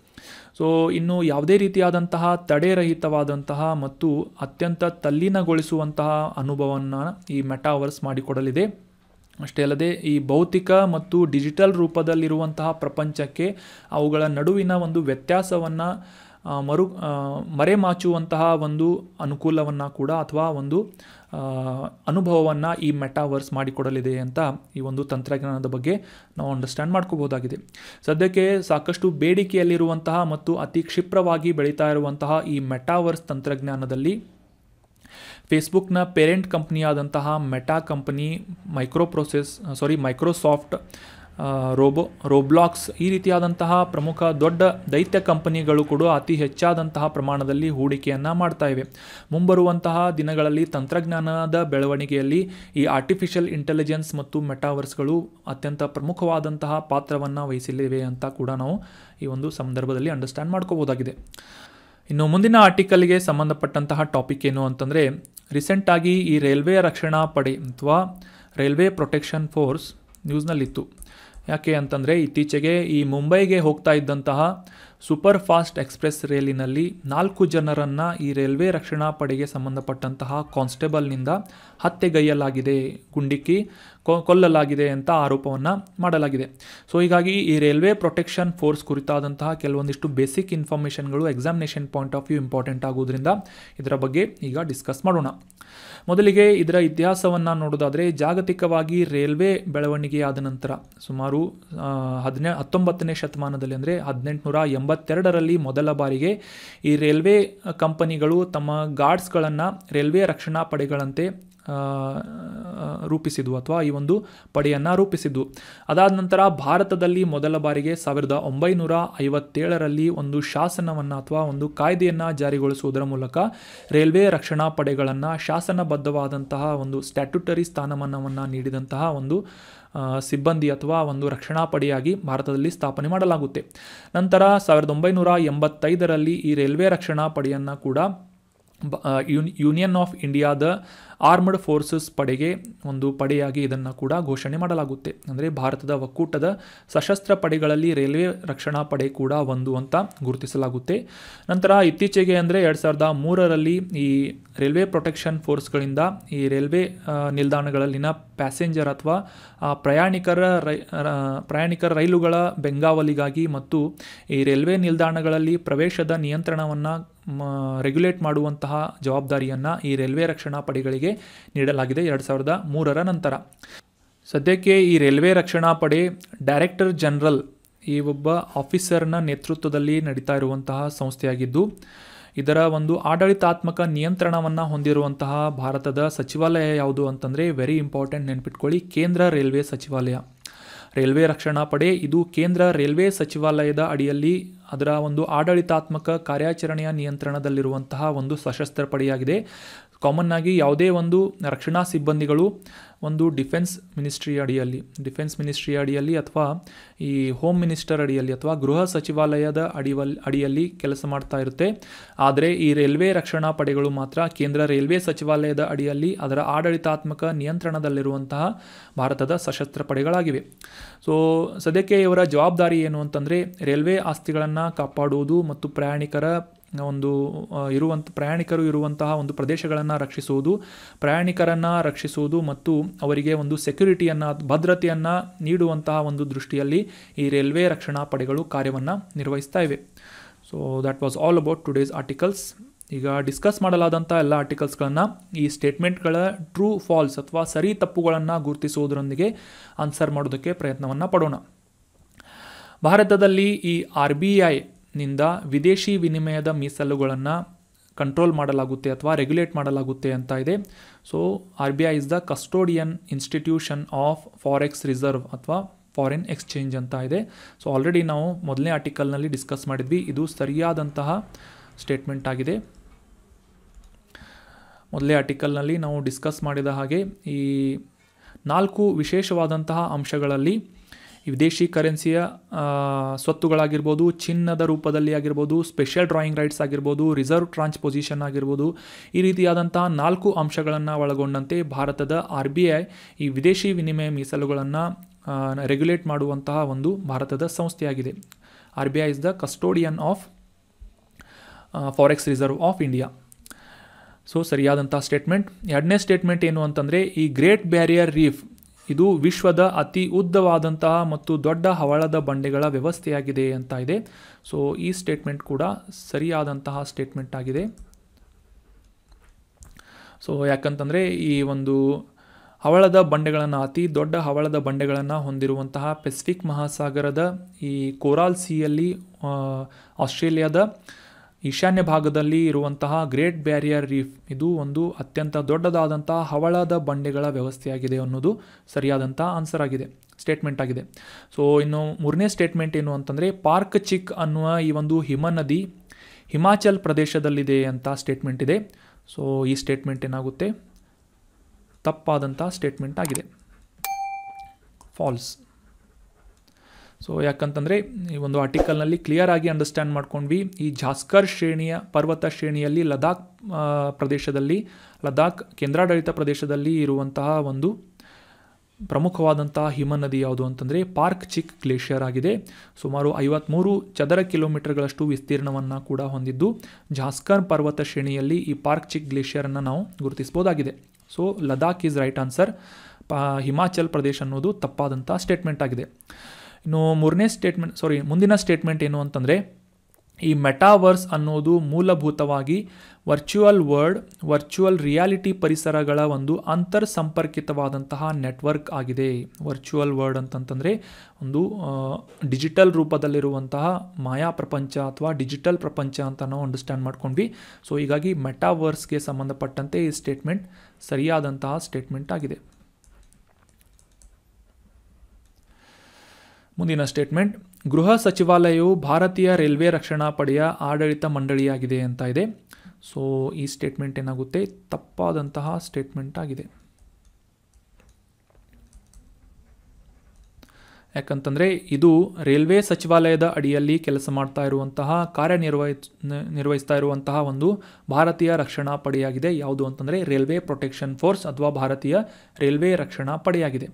ಸೊ ಇನ್ನು ಯಾವುದೇ ರೀತಿಯಾದಂತಹ ತಡೆರಹಿತವಾದಂತಹ ಮತ್ತು ಅತ್ಯಂತ ತಲ್ಲೀನಗೊಳಿಸುವಂತಹ ಅನುಭವವನ್ನು ಈ ಮೆಟಾವರ್ಸ್ ಮಾಡಿಕೊಡಲಿದೆ ಅಷ್ಟೇ ಅಲ್ಲದೆ ಈ ಭೌತಿಕ ಮತ್ತು ಡಿಜಿಟಲ್ ರೂಪದಲ್ಲಿರುವಂತಹ ಪ್ರಪಂಚಕ್ಕೆ ಅವುಗಳ ನಡುವಿನ ಒಂದು ವ್ಯತ್ಯಾಸವನ್ನು ಮರು ಮರೆಮಾಚುವಂತಹ ಒಂದು ಅನುಕೂಲವನ್ನು ಕೂಡ ಅಥವಾ ಒಂದು ಅನುಭವವನ್ನು ಈ ಮೆಟಾವರ್ಸ್ ಮಾಡಿಕೊಡಲಿದೆ ಅಂತ ಈ ಒಂದು ತಂತ್ರಜ್ಞಾನದ ಬಗ್ಗೆ ನಾವು ಅಂಡರ್ಸ್ಟ್ಯಾಂಡ್ ಮಾಡ್ಕೋಬೋದಾಗಿದೆ ಸದ್ಯಕ್ಕೆ ಸಾಕಷ್ಟು ಬೇಡಿಕೆಯಲ್ಲಿರುವಂತಹ ಮತ್ತು ಅತಿ ಕ್ಷಿಪ್ರವಾಗಿ ಬೆಳೀತಾ ಇರುವಂತಹ ಈ ಮೆಟಾವರ್ಸ್ ತಂತ್ರಜ್ಞಾನದಲ್ಲಿ ಫೇಸ್ಬುಕ್ನ ಪೇರೆಂಟ್ ಕಂಪ್ನಿಯಾದಂತಹ Meta company micro process sorry Microsoft robo Roblox ಈ ರೀತಿಯಾದಂತಹ ಪ್ರಮುಖ ದೊಡ್ಡ ದೈತ್ಯ ಕಂಪನಿಗಳು ಕೂಡ ಅತಿ ಹೆಚ್ಚಾದಂತಹ ಪ್ರಮಾಣದಲ್ಲಿ ಹೂಡಿಕೆಯನ್ನು ಮಾಡ್ತಾ ಇವೆ ಮುಂಬರುವಂತಹ ದಿನಗಳಲ್ಲಿ ತಂತ್ರಜ್ಞಾನದ ಬೆಳವಣಿಗೆಯಲ್ಲಿ ಈ ಆರ್ಟಿಫಿಷಿಯಲ್ ಇಂಟೆಲಿಜೆನ್ಸ್ ಮತ್ತು ಮೆಟಾವರ್ಸ್ಗಳು ಅತ್ಯಂತ ಪ್ರಮುಖವಾದಂತಹ ಪಾತ್ರವನ್ನು ವಹಿಸಲಿವೆ ಅಂತ ಕೂಡ ನಾವು ಈ ಒಂದು ಸಂದರ್ಭದಲ್ಲಿ ಅಂಡರ್ಸ್ಟ್ಯಾಂಡ್ ಮಾಡ್ಕೋಬೋದಾಗಿದೆ ಇನ್ನು ಮುಂದಿನ ಆರ್ಟಿಕಲ್ಗೆ ಸಂಬಂಧಪಟ್ಟಂತಹ ಟಾಪಿಕ್ ಏನು ಅಂತಂದರೆ ರೀಸೆಂಟಾಗಿ ಈ ರೈಲ್ವೆ ರಕ್ಷಣಾ ಪಡೆ ಅಥವಾ ರೈಲ್ವೆ ಪ್ರೊಟೆಕ್ಷನ್ ಫೋರ್ಸ್ ನ್ಯೂಸ್ನಲ್ಲಿತ್ತು ಯಾಕೆ ಅಂತಂದರೆ ಇತ್ತೀಚೆಗೆ ಈ ಮುಂಬೈಗೆ ಹೋಗ್ತಾ ಇದ್ದಂತಹ ಸೂಪರ್ ಫಾಸ್ಟ್ ಎಕ್ಸ್ಪ್ರೆಸ್ ರೈಲಿನಲ್ಲಿ ನಾಲ್ಕು ಜನರನ್ನು ಈ ರೈಲ್ವೆ ರಕ್ಷಣಾ ಪಡೆಗೆ ಸಂಬಂಧಪಟ್ಟಂತಹ ಕಾನ್ಸ್ಟೇಬಲ್ನಿಂದ ಹತ್ಯೆಗೈಯಲಾಗಿದೆ ಗುಂಡಿಕ್ಕಿ ಕೊಲ್ಲಲಾಗಿದೆ ಅಂತ ಆರೋಪವನ್ನು ಮಾಡಲಾಗಿದೆ ಸೊ ಹೀಗಾಗಿ ಈ ರೈಲ್ವೆ ಪ್ರೊಟೆಕ್ಷನ್ ಫೋರ್ಸ್ ಕುರಿತಾದಂತಹ ಕೆಲವೊಂದಿಷ್ಟು ಬೇಸಿಕ್ ಇನ್ಫಾರ್ಮೇಷನ್ಗಳು examination point of view important ಆಗೋದ್ರಿಂದ ಇದರ ಬಗ್ಗೆ ಈಗ ಡಿಸ್ಕಸ್ ಮಾಡೋಣ ಮೊದಲಿಗೆ ಇದರ ಇತಿಹಾಸವನ್ನು ನೋಡೋದಾದರೆ ಜಾಗತಿಕವಾಗಿ ರೈಲ್ವೆ ಬೆಳವಣಿಗೆಯಾದ ನಂತರ ಸುಮಾರು ಹದಿನೆ ಹತ್ತೊಂಬತ್ತನೇ ಶತಮಾನದಲ್ಲಿ ಅಂದರೆ ಹದಿನೆಂಟುನೂರ ಎಂಬತ್ತೆರಡರಲ್ಲಿ ಮೊದಲ ಬಾರಿಗೆ ಈ ರೈಲ್ವೆ ಕಂಪನಿಗಳು ತಮ್ಮ ಗಾರ್ಡ್ಸ್ಗಳನ್ನು ರೈಲ್ವೆ ರಕ್ಷಣಾ ಪಡೆಗಳಂತೆ ರೂಪಿಸಿದ್ದು ಅಥವಾ ಈ ಒಂದು ಪಡೆಯನ್ನು ರೂಪಿಸಿದ್ದು ಅದಾದ ನಂತರ ಭಾರತದಲ್ಲಿ ಮೊದಲ ಬಾರಿಗೆ ಸಾವಿರದ ಒಂಬೈನೂರ ಐವತ್ತೇಳರಲ್ಲಿ ಒಂದು ಶಾಸನವನ್ನು ಅಥವಾ ಒಂದು ಕಾಯ್ದೆಯನ್ನು ಜಾರಿಗೊಳಿಸುವುದರ ಮೂಲಕ ರೈಲ್ವೆ ರಕ್ಷಣಾ ಪಡೆಗಳನ್ನು ಶಾಸನಬದ್ಧವಾದಂತಹ ಒಂದು ಸ್ಟ್ಯಾಟ್ಯುಟರಿ ಸ್ಥಾನಮಾನವನ್ನು ನೀಡಿದಂತಹ ಒಂದು ಸಿಬ್ಬಂದಿ ಅಥವಾ ಒಂದು ರಕ್ಷಣಾ ಪಡೆಯಾಗಿ ಭಾರತದಲ್ಲಿ ಸ್ಥಾಪನೆ ಮಾಡಲಾಗುತ್ತೆ ನಂತರ ಸಾವಿರದ ಒಂಬೈನೂರ ಎಂಬತ್ತೈದರಲ್ಲಿ ಈ ರೈಲ್ವೆ ರಕ್ಷಣಾ ಪಡೆಯನ್ನು ಕೂಡ ಯೂನಿಯನ್ ಆಫ್ ಇಂಡಿಯಾದ ಆರ್ಮ್ಡ್ ಫೋರ್ಸಸ್ ಪಡೆಗೆ ಒಂದು ಪಡೆಯಾಗಿ ಇದನ್ನು ಕೂಡ ಘೋಷಣೆ ಮಾಡಲಾಗುತ್ತೆ ಅಂದರೆ ಭಾರತದ ಒಕ್ಕೂಟದ ಸಶಸ್ತ್ರ ಪಡೆಗಳಲ್ಲಿ ರೈಲ್ವೆ ರಕ್ಷಣಾ ಪಡೆ ಕೂಡ ಒಂದು ಅಂತ ಗುರುತಿಸಲಾಗುತ್ತೆ ನಂತರ ಇತ್ತೀಚೆಗೆ ಅಂದರೆ ಎರಡು ಸಾವಿರದ ಮೂರರಲ್ಲಿ ಈ ರೈಲ್ವೆ ಪ್ರೊಟೆಕ್ಷನ್ ಫೋರ್ಸ್ಗಳಿಂದ ಈ ರೈಲ್ವೆ ನಿಲ್ದಾಣಗಳಲ್ಲಿನ ಪ್ಯಾಸೆಂಜರ್ ಅಥವಾ ಪ್ರಯಾಣಿಕರ ರೈ ಪ್ರಯಾಣಿಕರ ರೈಲುಗಳ ಬೆಂಗಾವಲಿಗಾಗಿ ಮತ್ತು ಈ ರೈಲ್ವೆ ನಿಲ್ದಾಣಗಳಲ್ಲಿ ಪ್ರವೇಶದ ನಿಯಂತ್ರಣವನ್ನು ರೆಗ್ಯುಲೇಟ್ ಮಾಡುವಂತಹ ಜವಾಬ್ದಾರಿಯನ್ನು ಈ ರೈಲ್ವೆ ರಕ್ಷಣಾ ಪಡೆಗಳಿಗೆ ನೀಡಲಾಗಿದೆ ಎರಡು ಸಾವಿರದ ಮೂರರ ನಂತರ ಸದ್ಯಕ್ಕೆ ಈ ರೈಲ್ವೆ ರಕ್ಷಣಾ ಪಡೆ ಡೈರೆಕ್ಟರ್ ಜನರಲ್ ಈ ಒಬ್ಬ ಆಫೀಸರ್ನ ನೇತೃತ್ವದಲ್ಲಿ ನಡೀತಾ ಇರುವಂತಹ ಸಂಸ್ಥೆಯಾಗಿದ್ದು ಇದರ ಒಂದು ಆಡಳಿತಾತ್ಮಕ ನಿಯಂತ್ರಣವನ್ನು ಹೊಂದಿರುವಂತಹ ಭಾರತದ ಸಚಿವಾಲಯ ಯಾವುದು ಅಂತಂದರೆ ವೆರಿ ಇಂಪಾರ್ಟೆಂಟ್ ನೆನ್ಪಿಟ್ಕೊಳ್ಳಿ ಕೇಂದ್ರ ರೈಲ್ವೆ ಸಚಿವಾಲಯ ರೈಲ್ವೆ ರಕ್ಷಣಾ ಪಡೆ ಇದು ಕೇಂದ್ರ ರೈಲ್ವೆ ಸಚಿವಾಲಯದ ಅಡಿಯಲ್ಲಿ ಅದರ ಒಂದು ಆಡಳಿತಾತ್ಮಕ ಕಾರ್ಯಾಚರಣೆಯ ನಿಯಂತ್ರಣದಲ್ಲಿರುವಂತಹ ಒಂದು ಸಶಸ್ತ್ರ ಪಡೆಯಾಗಿದೆ ಕಾಮನ್ ಆಗಿ ಯಾವುದೇ ಒಂದು ರಕ್ಷಣಾ ಸಿಬ್ಬಂದಿಗಳು ಒಂದು ಡಿಫೆನ್ಸ್ ಮಿನಿಸ್ಟ್ರಿ ಅಡಿಯಲ್ಲಿ ಡಿಫೆನ್ಸ್ ಮಿನಿಸ್ಟ್ರಿ ಅಡಿಯಲ್ಲಿ ಅಥವಾ ಈ ಹೋಮ್ ಮಿನಿಸ್ಟರ್ ಅಡಿಯಲ್ಲಿ ಅಥವಾ ಗೃಹ ಸಚಿವಾಲಯದ ಅಡಿವಲ್ ಅಡಿಯಲ್ಲಿ ಕೆಲಸ ಮಾಡ್ತಾ ಇರುತ್ತೆ ಆದರೆ ಈ ರೈಲ್ವೆ ರಕ್ಷಣಾ ಪಡೆಗಳು ಮಾತ್ರ ಕೇಂದ್ರ ರೈಲ್ವೆ ಸಚಿವಾಲಯದ ಅಡಿಯಲ್ಲಿ ಅದರ ಆಡಳಿತಾತ್ಮಕ ನಿಯಂತ್ರಣದಲ್ಲಿರುವಂತಹ ಭಾರತದ ಸಶಸ್ತ್ರ ಪಡೆಗಳಾಗಿವೆ ಸೊ ಸದ್ಯಕ್ಕೆ ಇವರ ಜವಾಬ್ದಾರಿ ಏನು ಅಂತಂದರೆ ರೈಲ್ವೆ ಆಸ್ತಿಗಳನ್ನು ಕಾಪಾಡುವುದು ಮತ್ತು ಪ್ರಯಾಣಿಕರ ಒಂದು ಇರುವಂಥ ಪ್ರಯಾಣಿಕರು ಇರುವಂತಹ ಒಂದು ಪ್ರದೇಶಗಳನ್ನು ರಕ್ಷಿಸುವುದು ಪ್ರಯಾಣಿಕರನ್ನು ರಕ್ಷಿಸುವುದು ಮತ್ತು ಅವರಿಗೆ ಒಂದು ಸೆಕ್ಯುರಿಟಿಯನ್ನು ಭದ್ರತೆಯನ್ನು ನೀಡುವಂತಹ ಒಂದು ದೃಷ್ಟಿಯಲ್ಲಿ ಈ ರೈಲ್ವೆ ರಕ್ಷಣಾ ಪಡೆಗಳು ಕಾರ್ಯವನ್ನು ನಿರ್ವಹಿಸ್ತಾ ಇವೆ so that was all about today's articles ಈಗ ಡಿಸ್ಕಸ್ ಮಾಡಲಾದಂಥ ಎಲ್ಲ ಆರ್ಟಿಕಲ್ಸ್ಗಳನ್ನು ಈ ಸ್ಟೇಟ್ಮೆಂಟ್ಗಳ ಟ್ರೂ ಫಾಲ್ಸ್ ಅಥವಾ ಸರಿ ತಪ್ಪುಗಳನ್ನು ಗುರುತಿಸುವುದರೊಂದಿಗೆ ಆನ್ಸರ್ ಮಾಡೋದಕ್ಕೆ ಪ್ರಯತ್ನವನ್ನು ಪಡೋಣ ಭಾರತದಲ್ಲಿ ಈ ಆರ್ ಬಿ ಐ ನಿಂದ ವಿದೇಶಿ ವಿನಿಮಯದ ಮೀಸಲುಗಳನ್ನು ಕಂಟ್ರೋಲ್ ಮಾಡಲಾಗುತ್ತೆ ಅಥವಾ ರೆಗ್ಯುಲೇಟ್ ಮಾಡಲಾಗುತ್ತೆ ಅಂತ ಇದೆ so R B I is the custodian institution of forex reserve ಅಥವಾ ಫಾರಿನ್ ಎಕ್ಸ್ಚೇಂಜ್ ಅಂತ ಇದೆ ಸೊ ಆಲ್ರೆಡಿ ನಾವು ಮೊದಲನೇ ಆರ್ಟಿಕಲ್ನಲ್ಲಿ ಡಿಸ್ಕಸ್ ಮಾಡಿದ್ವಿ ಇದು ಸರಿಯಾದಂತಹ ಸ್ಟೇಟ್ಮೆಂಟ್ ಆಗಿದೆ ಮೊದಲೇ ಆರ್ಟಿಕಲ್ನಲ್ಲಿ ನಾವು ಡಿಸ್ಕಸ್ ಮಾಡಿದ ಹಾಗೆ ಈ ನಾಲ್ಕು ವಿಶೇಷವಾದಂತಹ ಅಂಶಗಳಲ್ಲಿ ವಿದೇಶಿ ಕರೆನ್ಸಿಯ ಸ್ವತ್ತುಗಳಾಗಿರ್ಬೋದು ಚಿನ್ನದ ರೂಪದಲ್ಲಿ ಆಗಿರ್ಬೋದು ಸ್ಪೆಷಲ್ ಡ್ರಾಯಿಂಗ್ ರೈಟ್ಸ್ ಆಗಿರ್ಬೋದು ರಿಸರ್ವ್ ಟ್ರಾನ್ಸ್ಪೊಸಿಷನ್ ಆಗಿರ್ಬೋದು ಈ ರೀತಿಯಾದಂಥ ನಾಲ್ಕು ಅಂಶಗಳನ್ನು ಒಳಗೊಂಡಂತೆ ಭಾರತದ ಆರ್ ಬಿ ಐ ಈ ವಿದೇಶಿ ವಿನಿಮಯ ಮೀಸಲುಗಳನ್ನು ರೆಗ್ಯುಲೇಟ್ ಮಾಡುವಂತಹ ಒಂದು ಭಾರತದ ಸಂಸ್ಥೆಯಾಗಿದೆ R B I is the custodian of forex reserve of India so ಸರಿಯಾದಂಥ ಸ್ಟೇಟ್ಮೆಂಟ್ ಎರಡನೇ ಸ್ಟೇಟ್ಮೆಂಟ್ ಏನು ಅಂತಂದರೆ ಈ ಗ್ರೇಟ್ ಬ್ಯಾರಿಯರ್ ರೀಫ್ ಇದು ವಿಶ್ವದ ಅತಿ ಉದ್ದವಾದಂತಹ ಮತ್ತು ದೊಡ್ಡ ಹವಳದ ಬಂಡೆಗಳ ವ್ಯವಸ್ಥೆಯಾಗಿದೆ ಅಂತ ಇದೆ ಸೊ ಈ ಸ್ಟೇಟ್ಮೆಂಟ್ ಕೂಡ ಸರಿಯಾದಂತಹ ಸ್ಟೇಟ್ಮೆಂಟ್ ಆಗಿದೆ ಸೊ ಯಾಕಂತಂದರೆ ಈ ಒಂದು ಹವಳದ ಬಂಡೆಗಳನ್ನು ಅತಿ ದೊಡ್ಡ ಹವಳದ ಬಂಡೆಗಳನ್ನು ಹೊಂದಿರುವಂತಹ ಪೆಸಿಫಿಕ್ ಮಹಾಸಾಗರದ ಈ ಕೋರಾಲ್ ಸಿಯಲ್ಲಿ ಆಸ್ಟ್ರೇಲಿಯಾದ ಈಶಾನ್ಯ ಭಾಗದಲ್ಲಿ ಇರುವಂತಹ ಗ್ರೇಟ್ ಬ್ಯಾರಿಯರ್ ರೀಫ್ ಇದು ಒಂದು ಅತ್ಯಂತ ದೊಡ್ಡದಾದಂಥ ಹವಳದ ಬಂಡೆಗಳ ವ್ಯವಸ್ಥೆಯಾಗಿದೆ ಅನ್ನೋದು ಸರಿಯಾದಂಥ ಆನ್ಸರ್ ಆಗಿದೆ ಸ್ಟೇಟ್ಮೆಂಟ್ ಆಗಿದೆ ಸೊ ಇನ್ನು ಮೂರನೇ ಸ್ಟೇಟ್ಮೆಂಟ್ ಏನು ಅಂತಂದರೆ ಪಾರ್ಕ್ ಚಿಕ್ ಅನ್ನುವ ಈ ಒಂದು ಹಿಮ ನದಿ ಹಿಮಾಚಲ್ ಪ್ರದೇಶದಲ್ಲಿದೆ ಅಂತ ಸ್ಟೇಟ್ಮೆಂಟ್ ಇದೆ ಸೊ ಈ ಸ್ಟೇಟ್ಮೆಂಟ್ ಏನಾಗುತ್ತೆ ತಪ್ಪಾದಂಥ ಸ್ಟೇಟ್ಮೆಂಟ್ ಆಗಿದೆ ಫಾಲ್ಸ್ ಸೊ ಯಾಕಂತಂದರೆ ಈ ಒಂದು ಆರ್ಟಿಕಲ್ನಲ್ಲಿ ಕ್ಲಿಯರ್ ಆಗಿ ಅಂಡರ್ಸ್ಟ್ಯಾಂಡ್ ಮಾಡ್ಕೊಂಡ್ವಿ ಈ ಜಾಸ್ಕರ್ ಶ್ರೇಣಿಯ ಪರ್ವತ ಶ್ರೇಣಿಯಲ್ಲಿ ಲದಾಖ್ ಪ್ರದೇಶದಲ್ಲಿ ಲದಾಖ್ ಕೇಂದ್ರಾಡಳಿತ ಪ್ರದೇಶದಲ್ಲಿ ಇರುವಂತಹ ಒಂದು ಪ್ರಮುಖವಾದಂತಹ ಹಿಮ ನದಿ ಯಾವುದು ಅಂತಂದರೆ ಪಾರ್ಕ್ ಚಿಕ್ ಗ್ಲೇಷಿಯರ್ ಆಗಿದೆ ಸುಮಾರು ಐವತ್ತ್ಮೂರು ಚದರ ಕಿಲೋಮೀಟರ್ಗಳಷ್ಟು ವಿಸ್ತೀರ್ಣವನ್ನು ಕೂಡ ಹೊಂದಿದ್ದು ಜಾಸ್ಕರ್ ಪರ್ವತ ಶ್ರೇಣಿಯಲ್ಲಿ ಈ ಪಾರ್ಕ್ ಚಿಕ್ ಗ್ಲೇಷಿಯರನ್ನು ನಾವು ಗುರುತಿಸ್ಬೋದಾಗಿದೆ so Ladakh is right answer ಪಾ ಹಿಮಾಚಲ್ ಪ್ರದೇಶ ಅನ್ನೋದು ತಪ್ಪಾದಂಥ ಸ್ಟೇಟ್ಮೆಂಟ್ ಆಗಿದೆ ಇನ್ನು ಮೂರನೇ ಸ್ಟೇಟ್ಮೆಂಟ್ ಸಾರಿ ಮುಂದಿನ ಸ್ಟೇಟ್ಮೆಂಟ್ ಏನು ಅಂತಂದರೆ ಈ ಮೆಟಾವರ್ಸ್ ಅನ್ನೋದು ಮೂಲಭೂತವಾಗಿ ವರ್ಚುವಲ್ ವರ್ಲ್ಡ್ ವರ್ಚುವಲ್ ರಿಯಾಲಿಟಿ ಪರಿಸರಗಳ ಒಂದು ಅಂತರ್ ಸಂಪರ್ಕಿತವಾದಂತಹ ನೆಟ್ವರ್ಕ್ ಆಗಿದೆ ವರ್ಚುವಲ್ ವರ್ಲ್ಡ್ ಅಂತಂತಂದರೆ ಒಂದು ಡಿಜಿಟಲ್ ರೂಪದಲ್ಲಿರುವಂತಹ ಮಾಯಾ ಪ್ರಪಂಚ ಅಥವಾ ಡಿಜಿಟಲ್ ಪ್ರಪಂಚ ಅಂತ ನಾವು ಅಂಡರ್ಸ್ಟ್ಯಾಂಡ್ ಮಾಡ್ಕೊಂಡ್ವಿ ಸೊ ಹೀಗಾಗಿ ಮೆಟಾವರ್ಸ್ಗೆ ಸಂಬಂಧಪಟ್ಟಂತೆ ಈ ಸ್ಟೇಟ್ಮೆಂಟ್ ಸರಿಯಾದಂತಹ ಸ್ಟೇಟ್ಮೆಂಟ್ ಆಗಿದೆ ಮುಂದಿನ ಸ್ಟೇಟ್ಮೆಂಟ್ ಗೃಹ ಸಚಿವಾಲಯವು ಭಾರತೀಯ ರೈಲ್ವೆ ರಕ್ಷಣಾ ಪಡೆಯ ಆಡಳಿತ ಮಂಡಳಿಯಾಗಿದೆ ಅಂತ ಇದೆ ಸೊ ಈ ಸ್ಟೇಟ್ಮೆಂಟ್ ಏನಾಗುತ್ತೆ ತಪ್ಪಾದಂತಹ ಸ್ಟೇಟ್ಮೆಂಟ್ ಆಗಿದೆ ಯಾಕಂತಂದರೆ ಇದು ರೈಲ್ವೆ ಸಚಿವಾಲಯದ ಅಡಿಯಲ್ಲಿ ಕೆಲಸ ಮಾಡ್ತಾ ಇರುವಂತಹ ಕಾರ್ಯನಿರ್ವಹ ನಿರ್ವಹಿಸ್ತಾ ಇರುವಂತಹ ಒಂದು ಭಾರತೀಯ ರಕ್ಷಣಾ ಪಡೆಯಾಗಿದೆ ಯಾವುದು ಅಂತಂದರೆ ರೈಲ್ವೆ ಪ್ರೊಟೆಕ್ಷನ್ ಫೋರ್ಸ್ ಅಥವಾ ಭಾರತೀಯ ರೈಲ್ವೆ ರಕ್ಷಣಾ ಪಡೆಯಾಗಿದೆ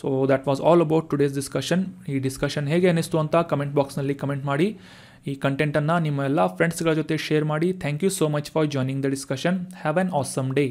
so that was all about today's discussion ಈ ಡಿಸ್ಕಷನ್ ಹೇಗೆ ಅನ್ನಿಸ್ತು ಅಂತ ಕಮೆಂಟ್ ಬಾಕ್ಸ್ನಲ್ಲಿ ಕಮೆಂಟ್ ಮಾಡಿ ಈ ಕಂಟೆಂಟನ್ನು ನಿಮ್ಮ ಎಲ್ಲ ಫ್ರೆಂಡ್ಸ್ಗಳ ಜೊತೆ ಶೇರ್ ಮಾಡಿ thank you so much for joining the discussion have an awesome day